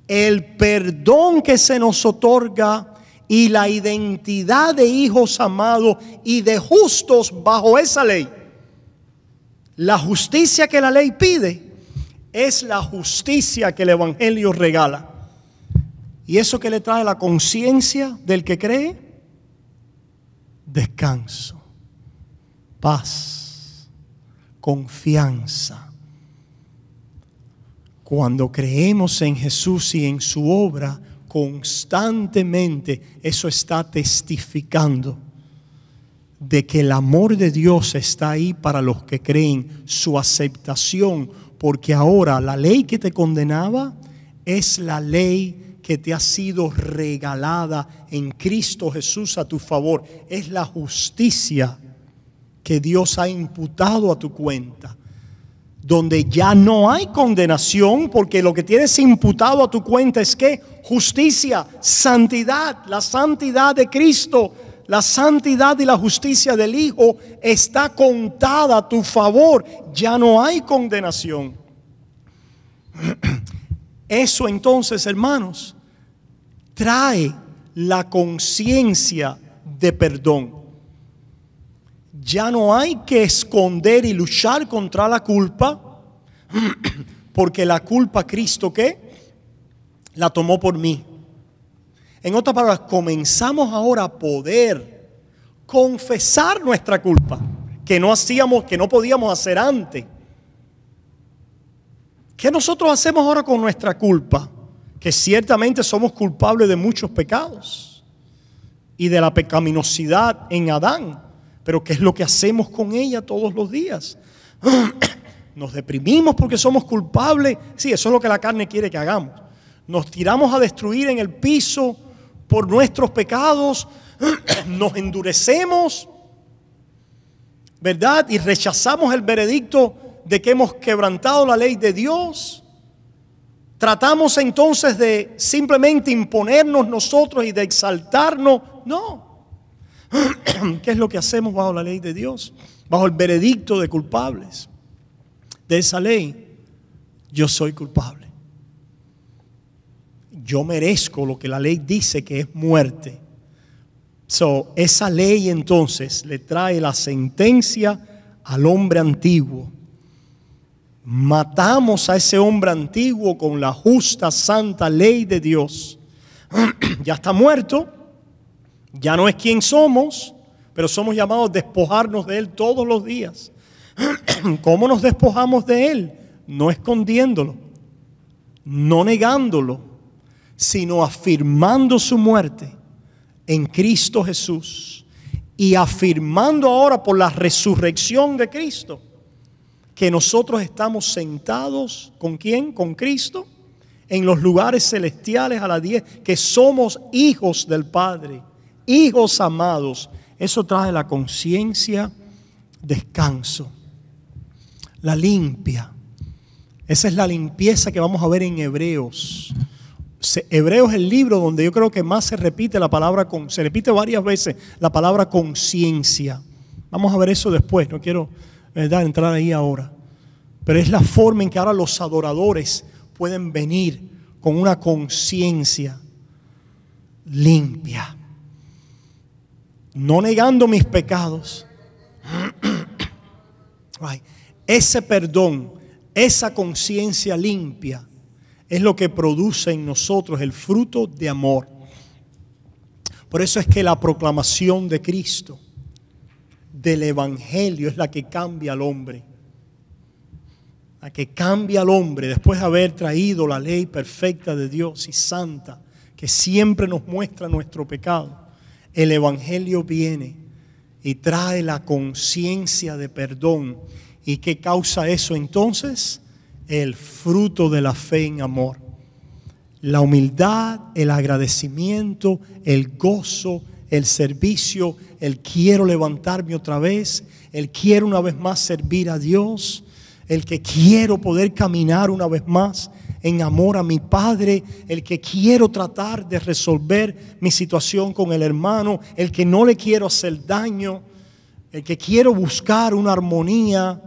Speaker 1: el perdón que se nos otorga y la identidad de hijos amados y de justos bajo esa ley. La justicia que la ley pide es la justicia que el Evangelio regala. Y eso que le trae la conciencia del que cree, descanso, paz, confianza. Cuando creemos en Jesús y en su obra, constantemente eso está testificando de que el amor de Dios está ahí para los que creen, su aceptación, porque ahora la ley que te condenaba es la ley que te ha sido regalada en Cristo Jesús a tu favor, es la justicia que Dios ha imputado a tu cuenta donde ya no hay condenación, porque lo que tienes imputado a tu cuenta es que justicia, santidad, la santidad de Cristo, la santidad y la justicia del Hijo está contada a tu favor, ya no hay condenación. *clears throat* Eso entonces, hermanos, trae la conciencia de perdón. Ya no hay que esconder y luchar contra la culpa, *clears throat* porque la culpa Cristo que la tomó por mí. En otras palabras, comenzamos ahora a poder confesar nuestra culpa, que no hacíamos, que no podíamos hacer antes. ¿Qué nosotros hacemos ahora con nuestra culpa? Que ciertamente somos culpables de muchos pecados y de la pecaminosidad en Adán. Pero ¿qué es lo que hacemos con ella todos los días? *clears throat* Nos deprimimos porque somos culpables. Sí, eso es lo que la carne quiere que hagamos. Nos tiramos a destruir en el piso por nuestros pecados. *clears throat* Nos endurecemos, ¿verdad? Y rechazamos el veredicto de que hemos quebrantado la ley de Dios. Tratamos entonces de simplemente imponernos nosotros y de exaltarnos. No. ¿Qué es lo que hacemos bajo la ley de Dios? Bajo el veredicto de culpables. De esa ley, yo soy culpable. Yo merezco lo que la ley dice que es muerte. So, esa ley entonces le trae la sentencia al hombre antiguo. Matamos a ese hombre antiguo con la justa, santa ley de Dios. *clears throat* ya está muerto, ya no es quien somos, pero somos llamados a despojarnos de Él todos los días. *clears throat* ¿Cómo nos despojamos de Él? No escondiéndolo, no negándolo, sino afirmando su muerte en Cristo Jesús y afirmando ahora por la resurrección de Cristo que nosotros estamos sentados con quién, con Cristo, en los lugares celestiales a la 10, que somos hijos del Padre hijos amados, eso trae la conciencia, descanso, la limpia. Esa es la limpieza que vamos a ver en Hebreos. Hebreos es el libro donde yo creo que más se repite la palabra, se repite varias veces la palabra conciencia. Vamos a ver eso después, no quiero eh, entrar ahí ahora. Pero es la forma en que ahora los adoradores pueden venir con una conciencia limpia no negando mis pecados, *clears throat* ese perdón, esa conciencia limpia, es lo que produce en nosotros el fruto de amor. Por eso es que la proclamación de Cristo, del Evangelio, es la que cambia al hombre. La que cambia al hombre después de haber traído la ley perfecta de Dios y santa, que siempre nos muestra nuestro pecado el Evangelio viene y trae la conciencia de perdón. ¿Y qué causa eso entonces? El fruto de la fe en amor. La humildad, el agradecimiento, el gozo, el servicio, el quiero levantarme otra vez, el quiero una vez más servir a Dios, el que quiero poder caminar una vez más en amor a mi padre, el que quiero tratar de resolver mi situación con el hermano, el que no le quiero hacer daño, el que quiero buscar una armonía.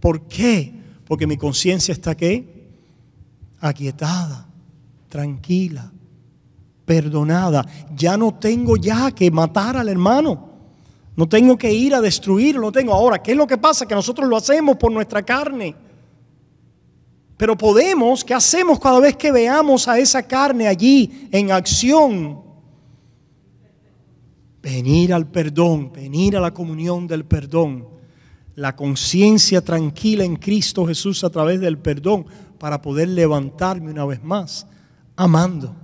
Speaker 1: ¿Por qué? Porque mi conciencia está qué? Aquietada, tranquila, perdonada. Ya no tengo ya que matar al hermano. No tengo que ir a destruirlo, tengo. Ahora, ¿qué es lo que pasa? Que nosotros lo hacemos por nuestra carne. Pero podemos, ¿qué hacemos cada vez que veamos a esa carne allí en acción? Venir al perdón, venir a la comunión del perdón, la conciencia tranquila en Cristo Jesús a través del perdón para poder levantarme una vez más, amando.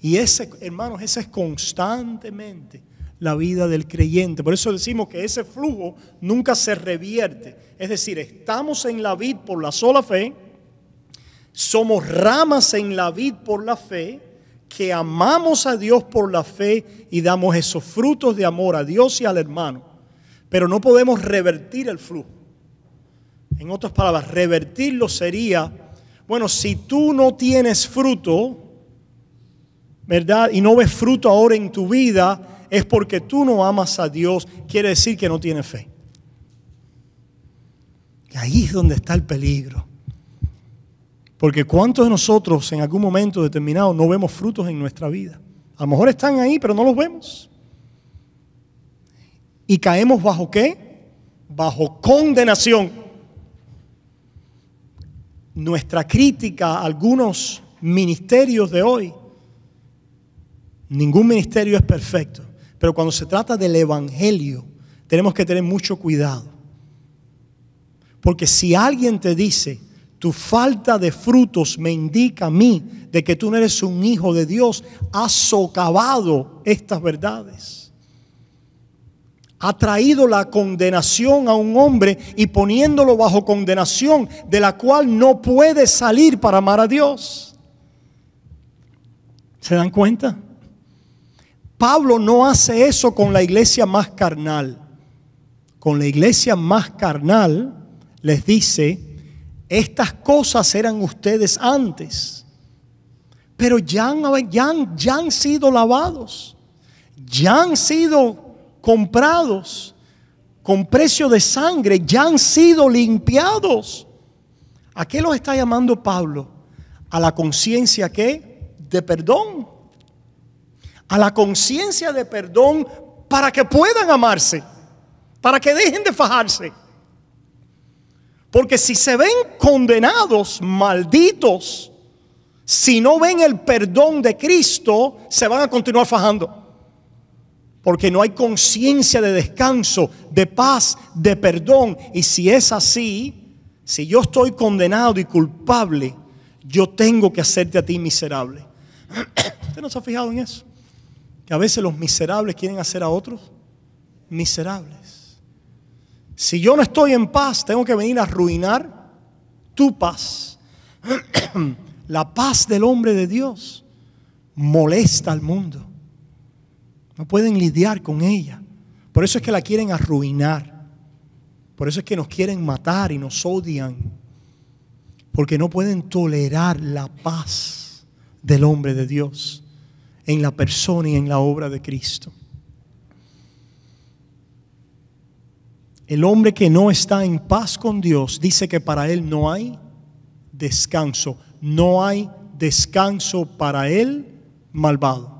Speaker 1: Y ese, hermanos, esa es constantemente la vida del creyente. Por eso decimos que ese flujo nunca se revierte. Es decir, estamos en la vid por la sola fe, somos ramas en la vid por la fe, que amamos a Dios por la fe y damos esos frutos de amor a Dios y al hermano. Pero no podemos revertir el flujo. En otras palabras, revertirlo sería, bueno, si tú no tienes fruto, ¿verdad? Y no ves fruto ahora en tu vida, es porque tú no amas a Dios, quiere decir que no tienes fe. Y ahí es donde está el peligro. Porque ¿cuántos de nosotros en algún momento determinado no vemos frutos en nuestra vida? A lo mejor están ahí, pero no los vemos. ¿Y caemos bajo qué? Bajo condenación. Nuestra crítica a algunos ministerios de hoy. Ningún ministerio es perfecto, pero cuando se trata del Evangelio, tenemos que tener mucho cuidado. Porque si alguien te dice, tu falta de frutos me indica a mí de que tú no eres un hijo de Dios. Has socavado estas verdades. Ha traído la condenación a un hombre y poniéndolo bajo condenación de la cual no puede salir para amar a Dios. ¿Se dan cuenta? Pablo no hace eso con la iglesia más carnal. Con la iglesia más carnal les dice, estas cosas eran ustedes antes, pero ya han, sido lavados, ya han sido comprados con precio de sangre, ya han sido limpiados. ¿A qué los está llamando Pablo? A la conciencia que de perdón. A la conciencia de perdón para que puedan amarse, para que dejen de fajarse. Porque si se ven condenados, malditos, si no ven el perdón de Cristo, se van a continuar fajando. Porque no hay conciencia de descanso, de paz, de perdón. Y si es así, si yo estoy condenado y culpable, yo tengo que hacerte a ti miserable. *clears throat* ¿Usted no se ha fijado en eso? Que a veces los miserables quieren hacer a otros miserables. Si yo no estoy en paz, tengo que venir a arruinar tu paz. *clears throat* La paz del hombre de Dios molesta al mundo. No pueden lidiar con ella. Por eso es que la quieren arruinar. Por eso es que nos quieren matar y nos odian. Porque no pueden tolerar la paz del hombre de Dios en la persona y en la obra de Cristo. El hombre que no está en paz con Dios dice que para él no hay descanso. No hay descanso para el malvado.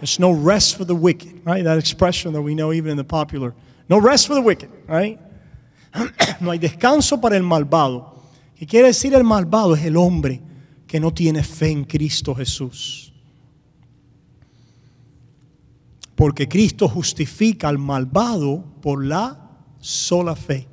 Speaker 1: There's no rest for the wicked, right? That expression that we know even in the popular. No rest for the wicked, right? *clears throat* No hay descanso para el malvado. ¿Qué quiere decir el malvado? Es el hombre que no tiene fe en Cristo Jesús. Porque Cristo justifica al malvado por la sola fe.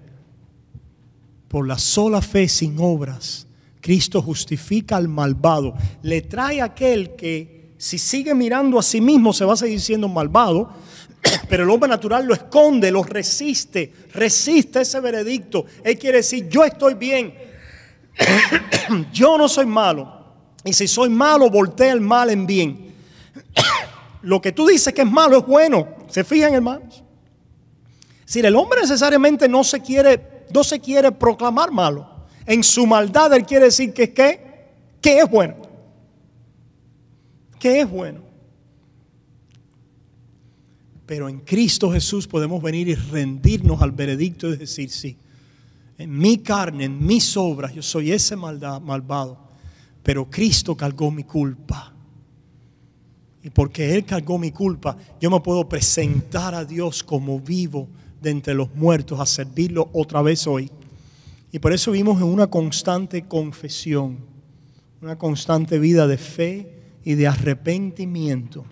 Speaker 1: Por la sola fe sin obras, Cristo justifica al malvado. Le trae aquel que si sigue mirando a sí mismo se va a seguir siendo malvado, *clears throat* pero el hombre natural lo esconde, lo resiste, resiste ese veredicto. Él quiere decir, yo estoy bien, *clears throat* yo no soy malo. Y si soy malo, voltea el mal en bien. *clears throat* lo que tú dices que es malo es bueno. ¿Se fijan, hermanos? el hombre necesariamente no se quiere, no se quiere proclamar malo. En su maldad él quiere decir que, que es bueno. Que es bueno. Pero en Cristo Jesús podemos venir y rendirnos al veredicto y decir, sí, en mi carne, en mis obras, yo soy ese maldad, malvado, pero Cristo cargó mi culpa. Y porque Él cargó mi culpa, yo me puedo presentar a Dios como vivo, entre los muertos, a servirlo otra vez hoy. Y por eso vimos en una constante confesión, una constante vida de fe y de arrepentimiento.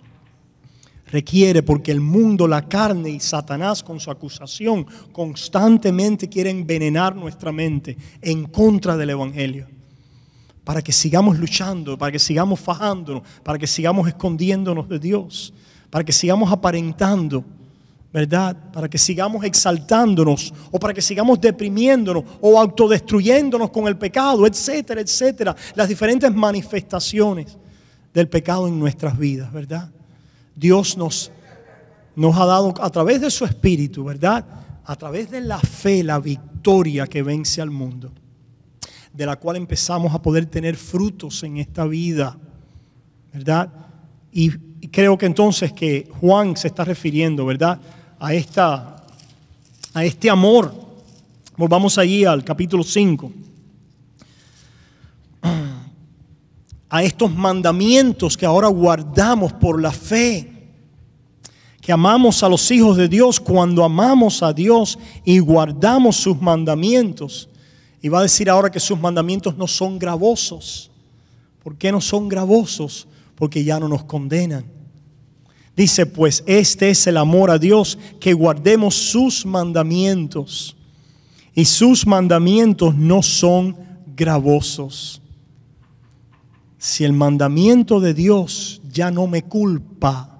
Speaker 1: Requiere porque el mundo, la carne y Satanás con su acusación constantemente quieren envenenar nuestra mente en contra del Evangelio. Para que sigamos luchando, para que sigamos fajándonos, para que sigamos escondiéndonos de Dios, para que sigamos aparentando ¿verdad? Para que sigamos exaltándonos o para que sigamos deprimiéndonos o autodestruyéndonos con el pecado, etcétera, etcétera. Las diferentes manifestaciones del pecado en nuestras vidas, ¿verdad? Dios nos, nos ha dado a través de su espíritu, ¿verdad? A través de la fe, la victoria que vence al mundo, de la cual empezamos a poder tener frutos en esta vida, ¿verdad? Y, creo que entonces que Juan se está refiriendo, ¿verdad? a, esta, a este amor. Volvamos allí al capítulo 5. A estos mandamientos que ahora guardamos por la fe que amamos a los hijos de Dios cuando amamos a Dios y guardamos sus mandamientos. Y va a decir ahora que sus mandamientos no son gravosos. ¿Por qué no son gravosos? Porque ya no nos condenan. Dice, pues este es el amor a Dios, que guardemos sus mandamientos. Y sus mandamientos no son gravosos. Si el mandamiento de Dios ya no me culpa,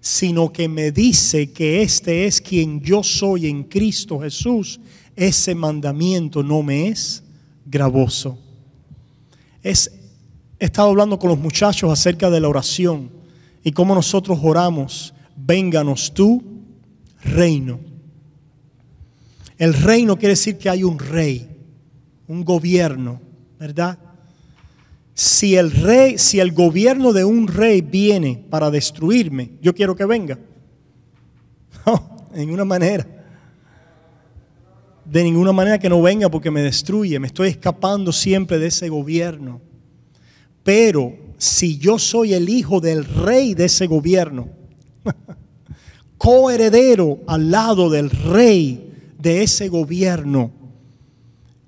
Speaker 1: sino que me dice que este es quien yo soy en Cristo Jesús, ese mandamiento no me es gravoso. Es, he estado hablando con los muchachos acerca de la oración y como nosotros oramos, vénganos tú, reino. El reino quiere decir que hay un rey, un gobierno, ¿verdad? Si el rey, si el gobierno de un rey viene para destruirme, yo quiero que venga. *laughs* No, de ninguna manera. De ninguna manera que no venga porque me destruye. Me estoy escapando siempre de ese gobierno. Pero si yo soy el hijo del rey de ese gobierno, *laughs* coheredero al lado del rey de ese gobierno,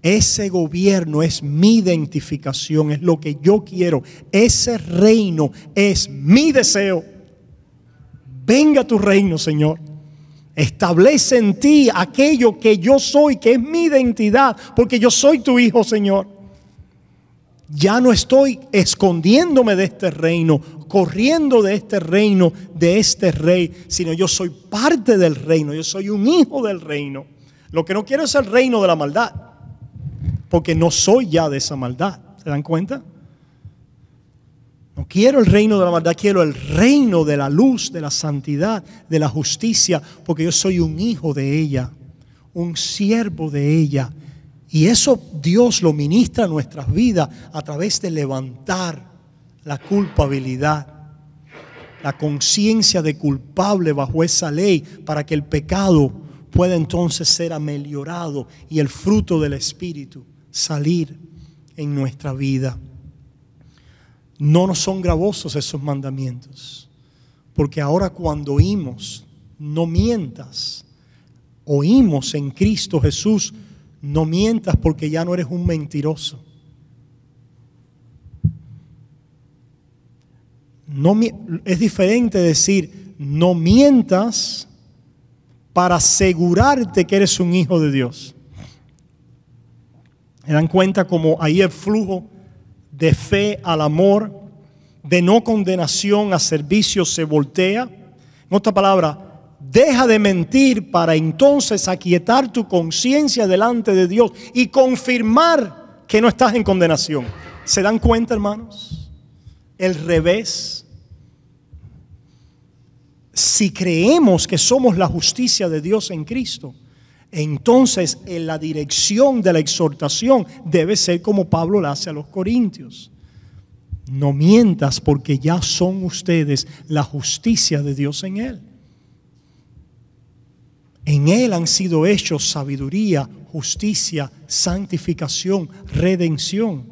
Speaker 1: ese gobierno es mi identificación, es lo que yo quiero, ese reino es mi deseo. Venga tu reino, Señor. Establece en ti aquello que yo soy, que es mi identidad, porque yo soy tu hijo, Señor. Ya no estoy escondiéndome de este reino, corriendo de este reino, de este rey, sino yo soy parte del reino, yo soy un hijo del reino. Lo que no quiero es el reino de la maldad, porque no soy ya de esa maldad. ¿Se dan cuenta? No quiero el reino de la maldad, quiero el reino de la luz, de la santidad, de la justicia, porque yo soy un hijo de ella, un siervo de ella y eso Dios lo ministra a nuestras vidas a través de levantar la culpabilidad, la conciencia de culpable bajo esa ley, para que el pecado pueda entonces ser ameliorado y el fruto del Espíritu salir en nuestra vida. No nos son gravosos esos mandamientos, porque ahora cuando oímos, no mientas, oímos en Cristo Jesús, no mientas porque ya no eres un mentiroso. No, es diferente decir, no mientas para asegurarte que eres un hijo de Dios. ¿Se dan cuenta como ahí el flujo de fe al amor, de no condenación a servicio se voltea? En otra palabra, Deja de mentir para entonces aquietar tu conciencia delante de Dios y confirmar que no estás en condenación. ¿Se dan cuenta, hermanos? El revés. Si creemos que somos la justicia de Dios en Cristo, entonces en la dirección de la exhortación debe ser como Pablo la hace a los corintios. No mientas porque ya son ustedes la justicia de Dios en él. En Él han sido hechos sabiduría, justicia, santificación, redención.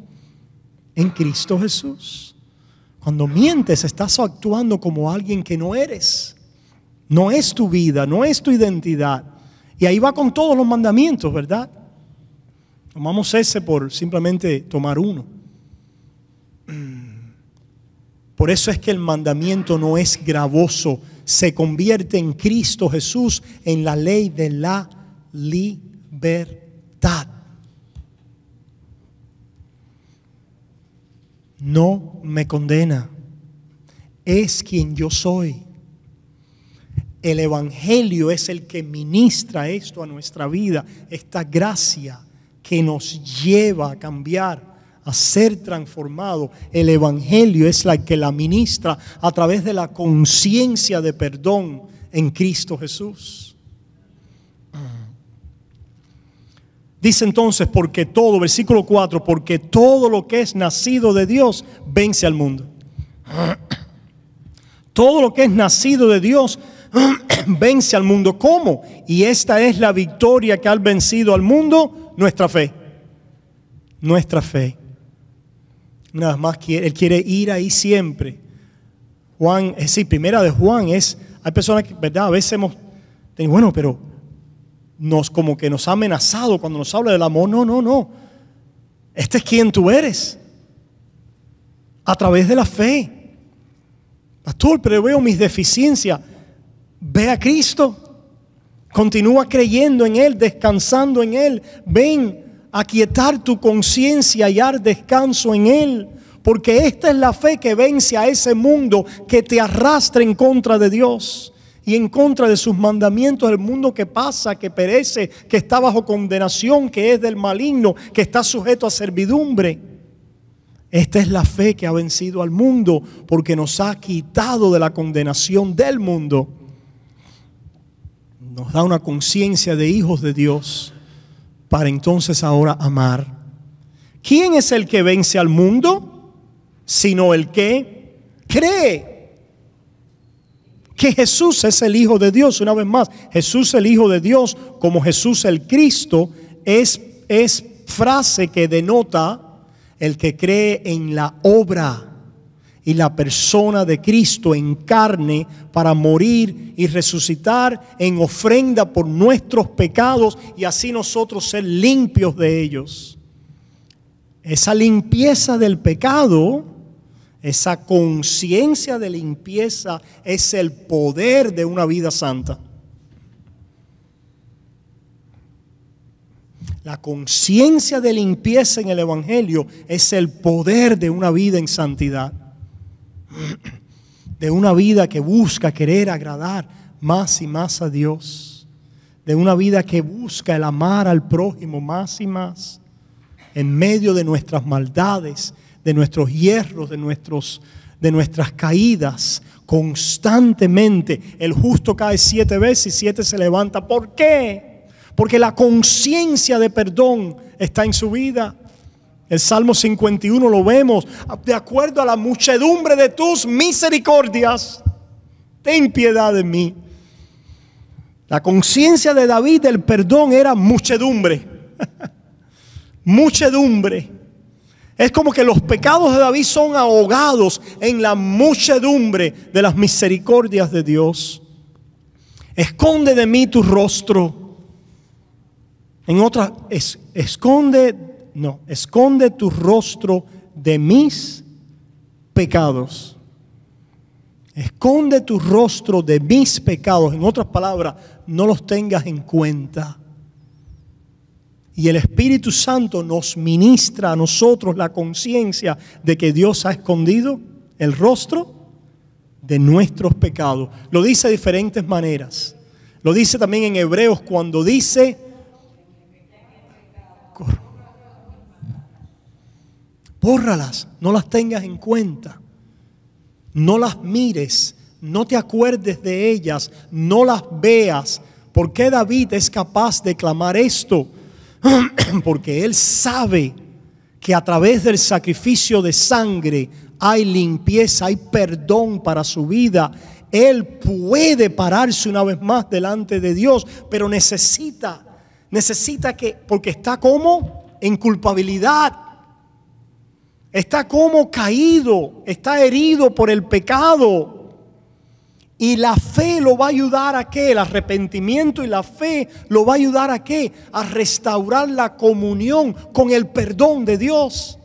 Speaker 1: En Cristo Jesús. Cuando mientes estás actuando como alguien que no eres. No es tu vida, no es tu identidad. Y ahí va con todos los mandamientos, ¿verdad? Tomamos ese por simplemente tomar uno. *clears throat* Por eso es que el mandamiento no es gravoso se convierte en Cristo Jesús, en la ley de la libertad. No me condena, es quien yo soy. El Evangelio es el que ministra esto a nuestra vida, esta gracia que nos lleva a cambiar a ser transformado. El Evangelio es la que la ministra a través de la conciencia de perdón en Cristo Jesús. Dice entonces, porque todo, versículo 4, porque todo lo que es nacido de Dios vence al mundo. Todo lo que es nacido de Dios *clears throat* vence al mundo. ¿Cómo? Y esta es la victoria que ha vencido al mundo, nuestra fe. Nuestra fe. Nada más, Él quiere ir ahí siempre. Juan, es eh, decir, primera de Juan es, hay personas que, ¿verdad? A veces hemos, bueno, pero nos como que nos ha amenazado cuando nos habla del amor. No, no, no. Este es quien tú eres. A través de la fe. Pastor, pero veo mis deficiencias. Ve a Cristo. Continúa creyendo en Él, descansando en Él. Ven aquietar tu conciencia y dar descanso en Él. Porque esta es la fe que vence a ese mundo que te arrastra en contra de Dios y en contra de sus mandamientos, el mundo que pasa, que perece, que está bajo condenación, que es del maligno, que está sujeto a servidumbre. Esta es la fe que ha vencido al mundo porque nos ha quitado de la condenación del mundo. Nos da una conciencia de hijos de Dios para entonces ahora amar. ¿Quién es el que vence al mundo? Sino el que cree que Jesús es el Hijo de Dios. Una vez más, Jesús el Hijo de Dios, como Jesús el Cristo, es, es frase que denota el que cree en la obra y la persona de Cristo en carne para morir y resucitar en ofrenda por nuestros pecados y así nosotros ser limpios de ellos. Esa limpieza del pecado, esa conciencia de limpieza es el poder de una vida santa. La conciencia de limpieza en el Evangelio es el poder de una vida en santidad de una vida que busca querer agradar más y más a Dios, de una vida que busca el amar al prójimo más y más, en medio de nuestras maldades, de nuestros hierros, de, nuestros, de nuestras caídas, constantemente. El justo cae siete veces y siete se levanta. ¿Por qué? Porque la conciencia de perdón está en su vida. El Salmo 51 lo vemos. De acuerdo a la muchedumbre de tus misericordias, ten piedad de mí. La conciencia de David del perdón era muchedumbre. *laughs* muchedumbre. Es como que los pecados de David son ahogados en la muchedumbre de las misericordias de Dios. Esconde de mí tu rostro. En otra, es, esconde no, esconde tu rostro de mis pecados. Esconde tu rostro de mis pecados. En otras palabras, no los tengas en cuenta. Y el Espíritu Santo nos ministra a nosotros la conciencia de que Dios ha escondido el rostro de nuestros pecados. Lo dice de diferentes maneras. Lo dice también en Hebreos cuando dice, Bórralas, no las tengas en cuenta. No las mires, no te acuerdes de ellas, no las veas. ¿Por qué David es capaz de clamar esto? *clears throat* Porque él sabe que a través del sacrificio de sangre hay limpieza, hay perdón para su vida. Él puede pararse una vez más delante de Dios, pero necesita, necesita que, porque está como en culpabilidad, Está como caído, está herido por el pecado. Y la fe lo va a ayudar a qué? El arrepentimiento y la fe lo va a ayudar a qué? A restaurar la comunión con el perdón de Dios.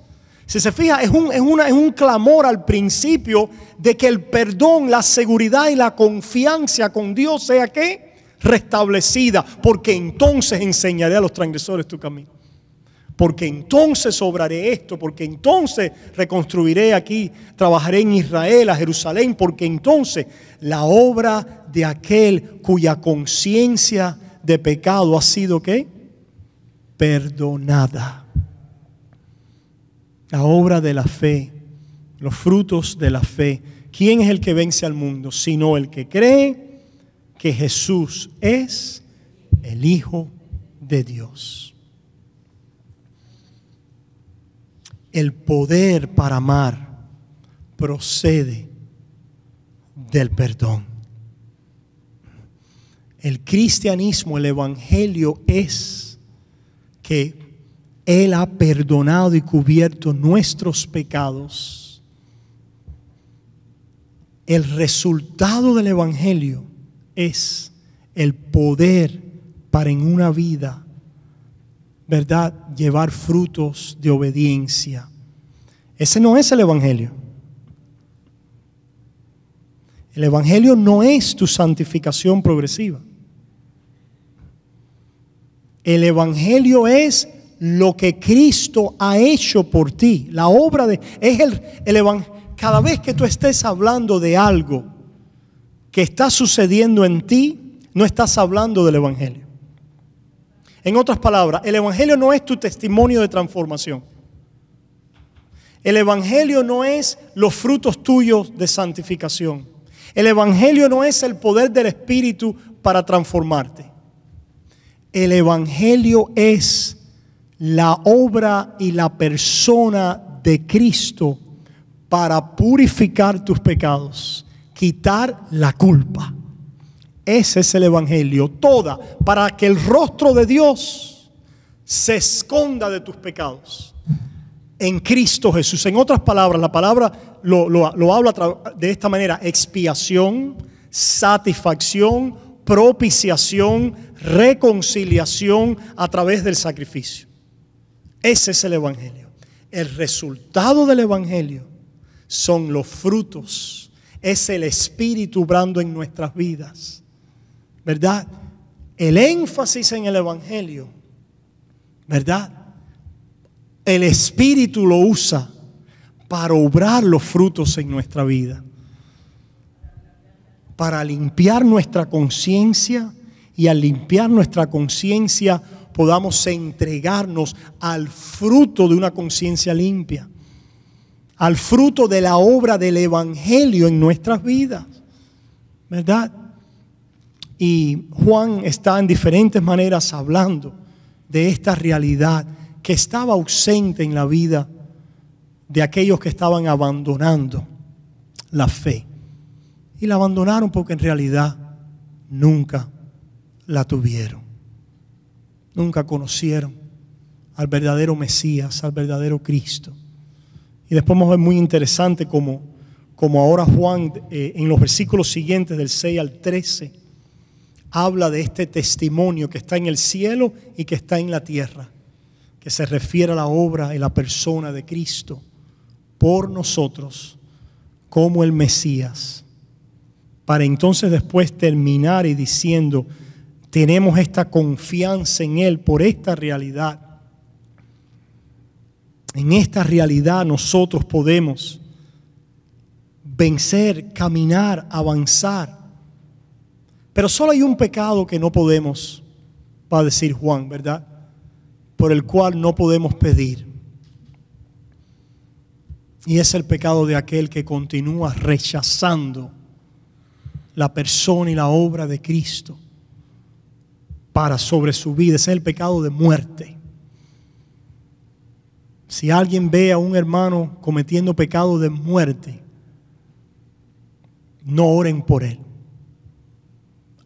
Speaker 1: Si se fija, es un, es, una, es un clamor al principio de que el perdón, la seguridad y la confianza con Dios sea qué, restablecida, porque entonces enseñaré a los transgresores tu camino porque entonces obraré esto, porque entonces reconstruiré aquí, trabajaré en Israel, a Jerusalén, porque entonces la obra de aquel cuya conciencia de pecado ha sido qué? Perdonada. La obra de la fe, los frutos de la fe. ¿Quién es el que vence al mundo? Sino el que cree que Jesús es el Hijo de Dios. el poder para amar procede del perdón. El cristianismo, el evangelio es que Él ha perdonado y cubierto nuestros pecados. El resultado del evangelio es el poder para en una vida ¿verdad? Llevar frutos de obediencia. Ese no es el Evangelio. El Evangelio no es tu santificación progresiva. El Evangelio es lo que Cristo ha hecho por ti. La obra de... Es el, Evangelio. Cada vez que tú estés hablando de algo que está sucediendo en ti, no estás hablando del Evangelio. En otras palabras, el Evangelio no es tu testimonio de transformación. El Evangelio no es los frutos tuyos de santificación. El Evangelio no es el poder del Espíritu para transformarte. El Evangelio es la obra y la persona de Cristo para purificar tus pecados, quitar la culpa. Ese es el Evangelio, toda, para que el rostro de Dios se esconda de tus pecados. En Cristo Jesús. En otras palabras, la palabra lo, habla de esta manera, expiación, satisfacción, propiciación, reconciliación a través del sacrificio. Ese es el Evangelio. El resultado del Evangelio son los frutos, es el Espíritu brando en nuestras vidas ¿verdad? El énfasis en el Evangelio, ¿verdad? El Espíritu lo usa para obrar los frutos en nuestra vida, para limpiar nuestra conciencia y al limpiar nuestra conciencia podamos entregarnos al fruto de una conciencia limpia, al fruto de la obra del Evangelio en nuestras vidas, ¿verdad? Y Juan está en diferentes maneras hablando de esta realidad que estaba ausente en la vida de aquellos que estaban abandonando la fe. Y la abandonaron porque en realidad nunca la tuvieron. Nunca conocieron al verdadero Mesías, al verdadero Cristo. Y después vamos a ver muy interesante como, como ahora Juan eh, en los versículos siguientes del 6 al 13 habla de este testimonio que está en el cielo y que está en la tierra, que se refiere a la obra y la persona de Cristo por nosotros como el Mesías, para entonces después terminar y diciendo, tenemos esta confianza en Él por esta realidad. En esta realidad nosotros podemos vencer, caminar, avanzar pero solo hay un pecado que no podemos, va a decir Juan, ¿verdad? Por el cual no podemos pedir. Y es el pecado de aquel que continúa rechazando la persona y la obra de Cristo para sobre su vida. Ese es el pecado de muerte. Si alguien ve a un hermano cometiendo pecado de muerte, no oren por él.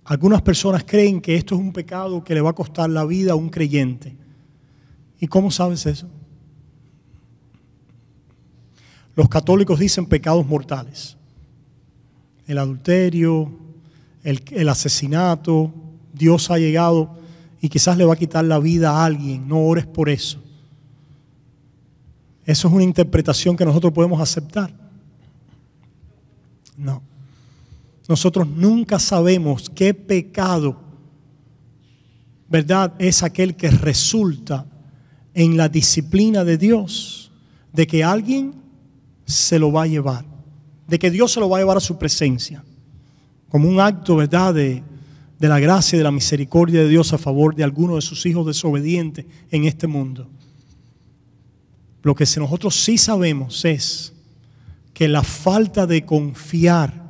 Speaker 1: Algunas personas creen que esto es un pecado que le va a costar la vida a un creyente. ¿Y cómo sabes eso? Los católicos dicen pecados mortales. El adulterio, el, asesinato, Dios ha llegado y quizás le va a quitar la vida a alguien. No ores por eso. Eso es una interpretación que nosotros podemos aceptar. No. Nosotros nunca sabemos qué pecado, ¿verdad? Es aquel que resulta en la disciplina de Dios, de que alguien se lo va a llevar, de que Dios se lo va a llevar a su presencia, como un acto, ¿verdad? De, de la gracia y de la misericordia de Dios a favor de alguno de sus hijos desobedientes en este mundo. Lo que nosotros sí sabemos es que la falta de confiar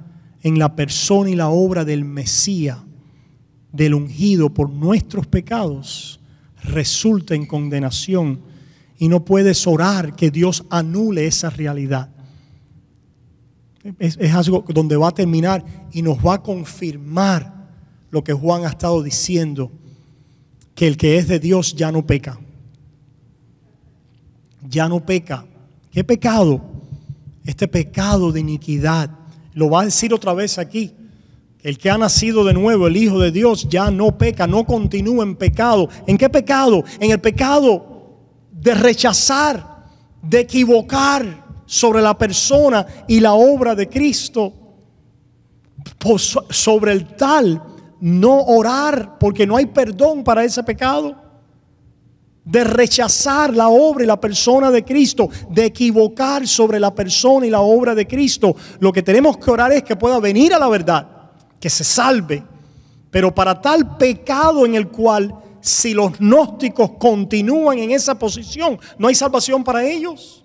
Speaker 1: en la persona y la obra del Mesías, del ungido por nuestros pecados, resulta en condenación. Y no puedes orar que Dios anule esa realidad. Es, es, algo donde va a terminar y nos va a confirmar lo que Juan ha estado diciendo, que el que es de Dios ya no peca. Ya no peca. ¿Qué pecado? Este pecado de iniquidad lo va a decir otra vez aquí. El que ha nacido de nuevo, el Hijo de Dios, ya no peca, no continúa en pecado. ¿En qué pecado? En el pecado de rechazar, de equivocar sobre la persona y la obra de Cristo. Pues, sobre el tal no orar, porque no hay perdón para ese pecado de rechazar la obra y la persona de Cristo, de equivocar sobre la persona y la obra de Cristo. Lo que tenemos que orar es que pueda venir a la verdad, que se salve. Pero para tal pecado en el cual si los gnósticos continúan en esa posición, no hay salvación para ellos.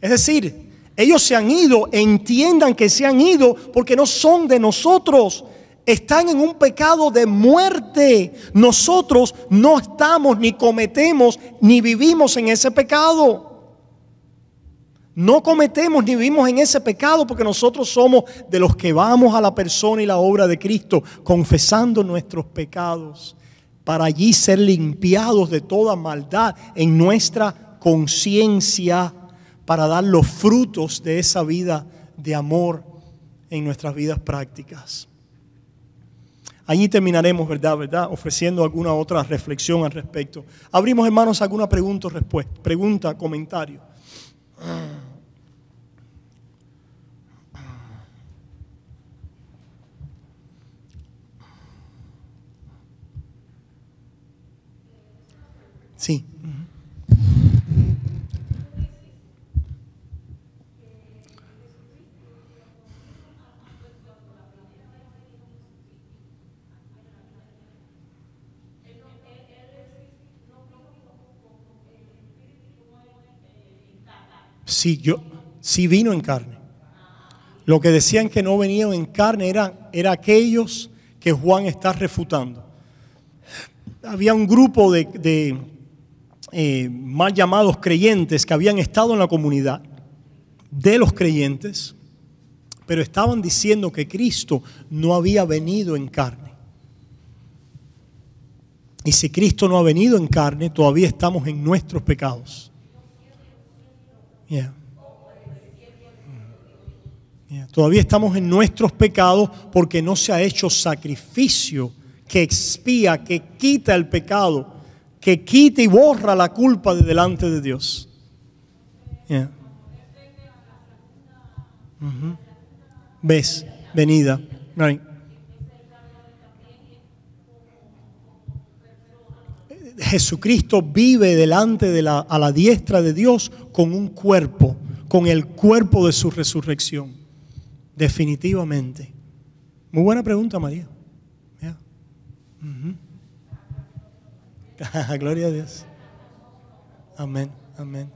Speaker 1: Es decir, ellos se han ido, entiendan que se han ido porque no son de nosotros, están en un pecado de muerte. Nosotros no estamos ni cometemos ni vivimos en ese pecado. No cometemos ni vivimos en ese pecado porque nosotros somos de los que vamos a la persona y la obra de Cristo confesando nuestros pecados para allí ser limpiados de toda maldad en nuestra conciencia para dar los frutos de esa vida de amor en nuestras vidas prácticas. Allí terminaremos, ¿verdad? ¿verdad? Ofreciendo alguna otra reflexión al respecto. Abrimos, hermanos, alguna pregunta, o respuesta, pregunta, comentario. si, yo, vino en carne. Lo que decían que no venía en carne eran era aquellos que Juan está refutando. Había un grupo de, eh, mal llamados creyentes que habían estado en la comunidad de los creyentes, pero estaban diciendo que Cristo no había venido en carne. Y si Cristo no ha venido en carne, todavía estamos en nuestros pecados. Mm. Todavía estamos en nuestros pecados porque no se ha hecho sacrificio que expía, que quita el pecado, que quita y borra la culpa de delante de Dios. Mm-hmm. Ves, venida. Jesucristo vive delante de la, a la diestra de Dios con un cuerpo, con el cuerpo de su resurrección. Definitivamente. Muy buena pregunta, María. *laughs* Gloria a Dios. Amén, amén.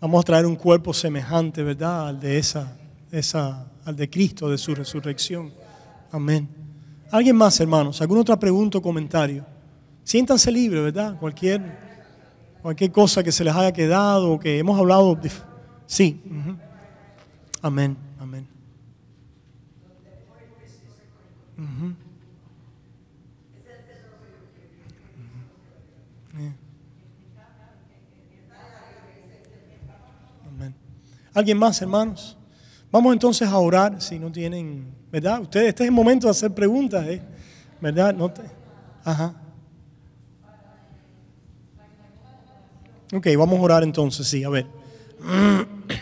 Speaker 1: Vamos a traer un cuerpo semejante, ¿verdad?, al de esa, esa al de Cristo, de su resurrección. Amén. ¿Alguien más, hermanos? ¿Alguna otra pregunta o comentario? Siéntanse libres, ¿verdad? Cualquier, cualquier cosa que se les haya quedado o que hemos hablado. Sí. Amén, eh. amén. ¿Alguien más, hermanos? Vamos entonces a orar, si no tienen, ¿verdad? Ustedes, este es el momento de hacer preguntas, ¿eh? ¿verdad? No ajá. Ok, vamos a orar entonces, sí, a ver. *clears throat*